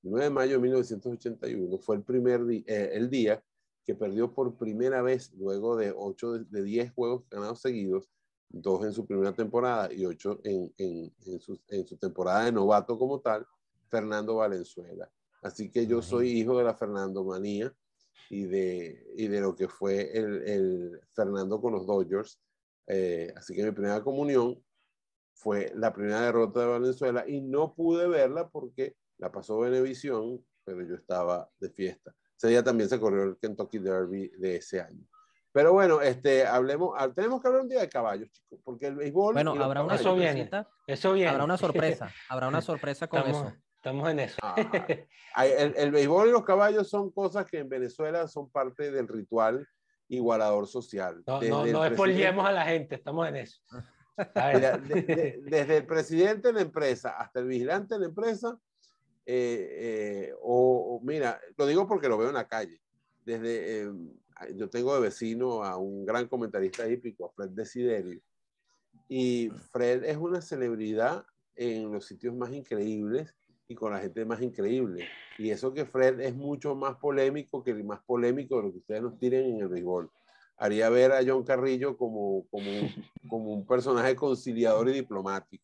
El 9 de mayo de 1981 fue el primer eh, el día que perdió por primera vez luego de 8 de, 10 juegos ganados seguidos, dos en su primera temporada y ocho en, en su temporada de novato como tal, Fernando Valenzuela. Así que yo soy hijo de la Fernando Manía y de, de lo que fue el, Fernando con los Dodgers. Eh, así que mi primera comunión fue la primera derrota de Valenzuela y no pude verla porque la pasó Benevisión pero yo estaba de fiesta. Ese día también se corrió el Kentucky Derby de ese año. Pero bueno, este, hablemos, ah, tenemos que hablar un día de caballos, chicos, porque el béisbol... Bueno, habrá una, sorpresa, eso Habrá una sorpresa, habrá una (laughs) sorpresa con eso. Estamos en eso. Ah, (laughs) el, el, béisbol y los caballos son cosas que en Venezuela son parte del ritual igualador social. No, no, a la gente, estamos en eso. desde el presidente de la empresa hasta el vigilante de la empresa, eh, eh, o, mira, lo digo porque lo veo en la calle. Desde, eh, yo tengo de vecino a un gran comentarista hípico, a Fred Desiderio. Y Fred es una celebridad en los sitios más increíbles y con la gente más increíble. Y eso que Fred es mucho más polémico que el más polémico de lo que ustedes nos tiren en el béisbol. Haría ver a John Carrillo como, como, un, (laughs) como un personaje conciliador y diplomático.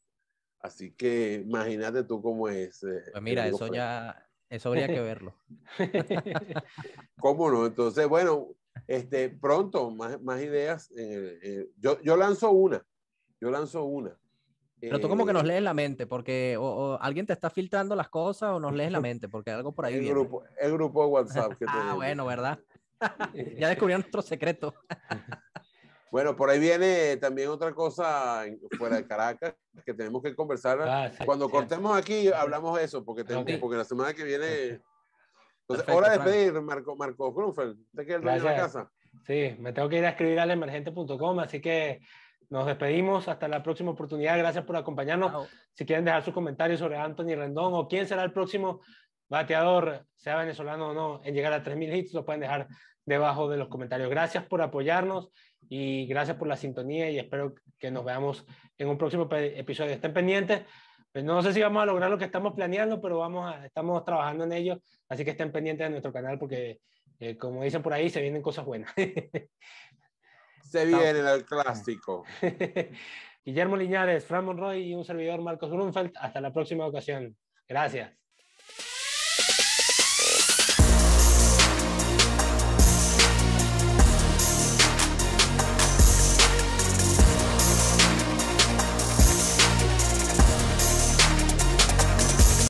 Así que imagínate tú cómo es. Eh, pues mira, eso ya, eso habría que (laughs) verlo. (laughs) ¿Cómo no? Entonces, bueno, este, pronto, más, más ideas. Eh, yo, yo lanzo una, yo lanzo una. Pero tú como que nos eh, lees la mente, porque o, alguien te está filtrando las cosas o nos lees la mente, porque algo por ahí. El, viene. Grupo, el grupo de WhatsApp que (laughs) Ah, bueno, ¿verdad? (laughs) ya (laughs) descubrieron nuestro secreto. bueno, por ahí viene también otra cosa fuera de Caracas que tenemos que conversar. Ah, Cuando cortemos aquí, hablamos de eso, porque, la semana que viene. Entonces, hora de despedir, Marco, Marco Grunfeld. que es la casa? Sí, me tengo que ir a escribir al emergente.com, así que nos despedimos hasta la próxima oportunidad. Gracias por acompañarnos. Si quieren dejar sus comentarios sobre Anthony Rendón o quién será el próximo bateador, sea venezolano o no, en llegar a 3.000 hits, lo pueden dejar debajo de los comentarios. Gracias por apoyarnos y gracias por la sintonía y espero que nos veamos en un próximo episodio. Estén pendientes. Pues no sé si vamos a lograr lo que estamos planeando, pero vamos a, estamos trabajando en ello, así que estén pendientes de nuestro canal porque, eh, como dicen por ahí, se vienen cosas buenas. (laughs) Se viene el clásico. (laughs) Guillermo Liñares, Fran Monroy y un servidor Marcos Grunfeld. Hasta la próxima ocasión. Gracias.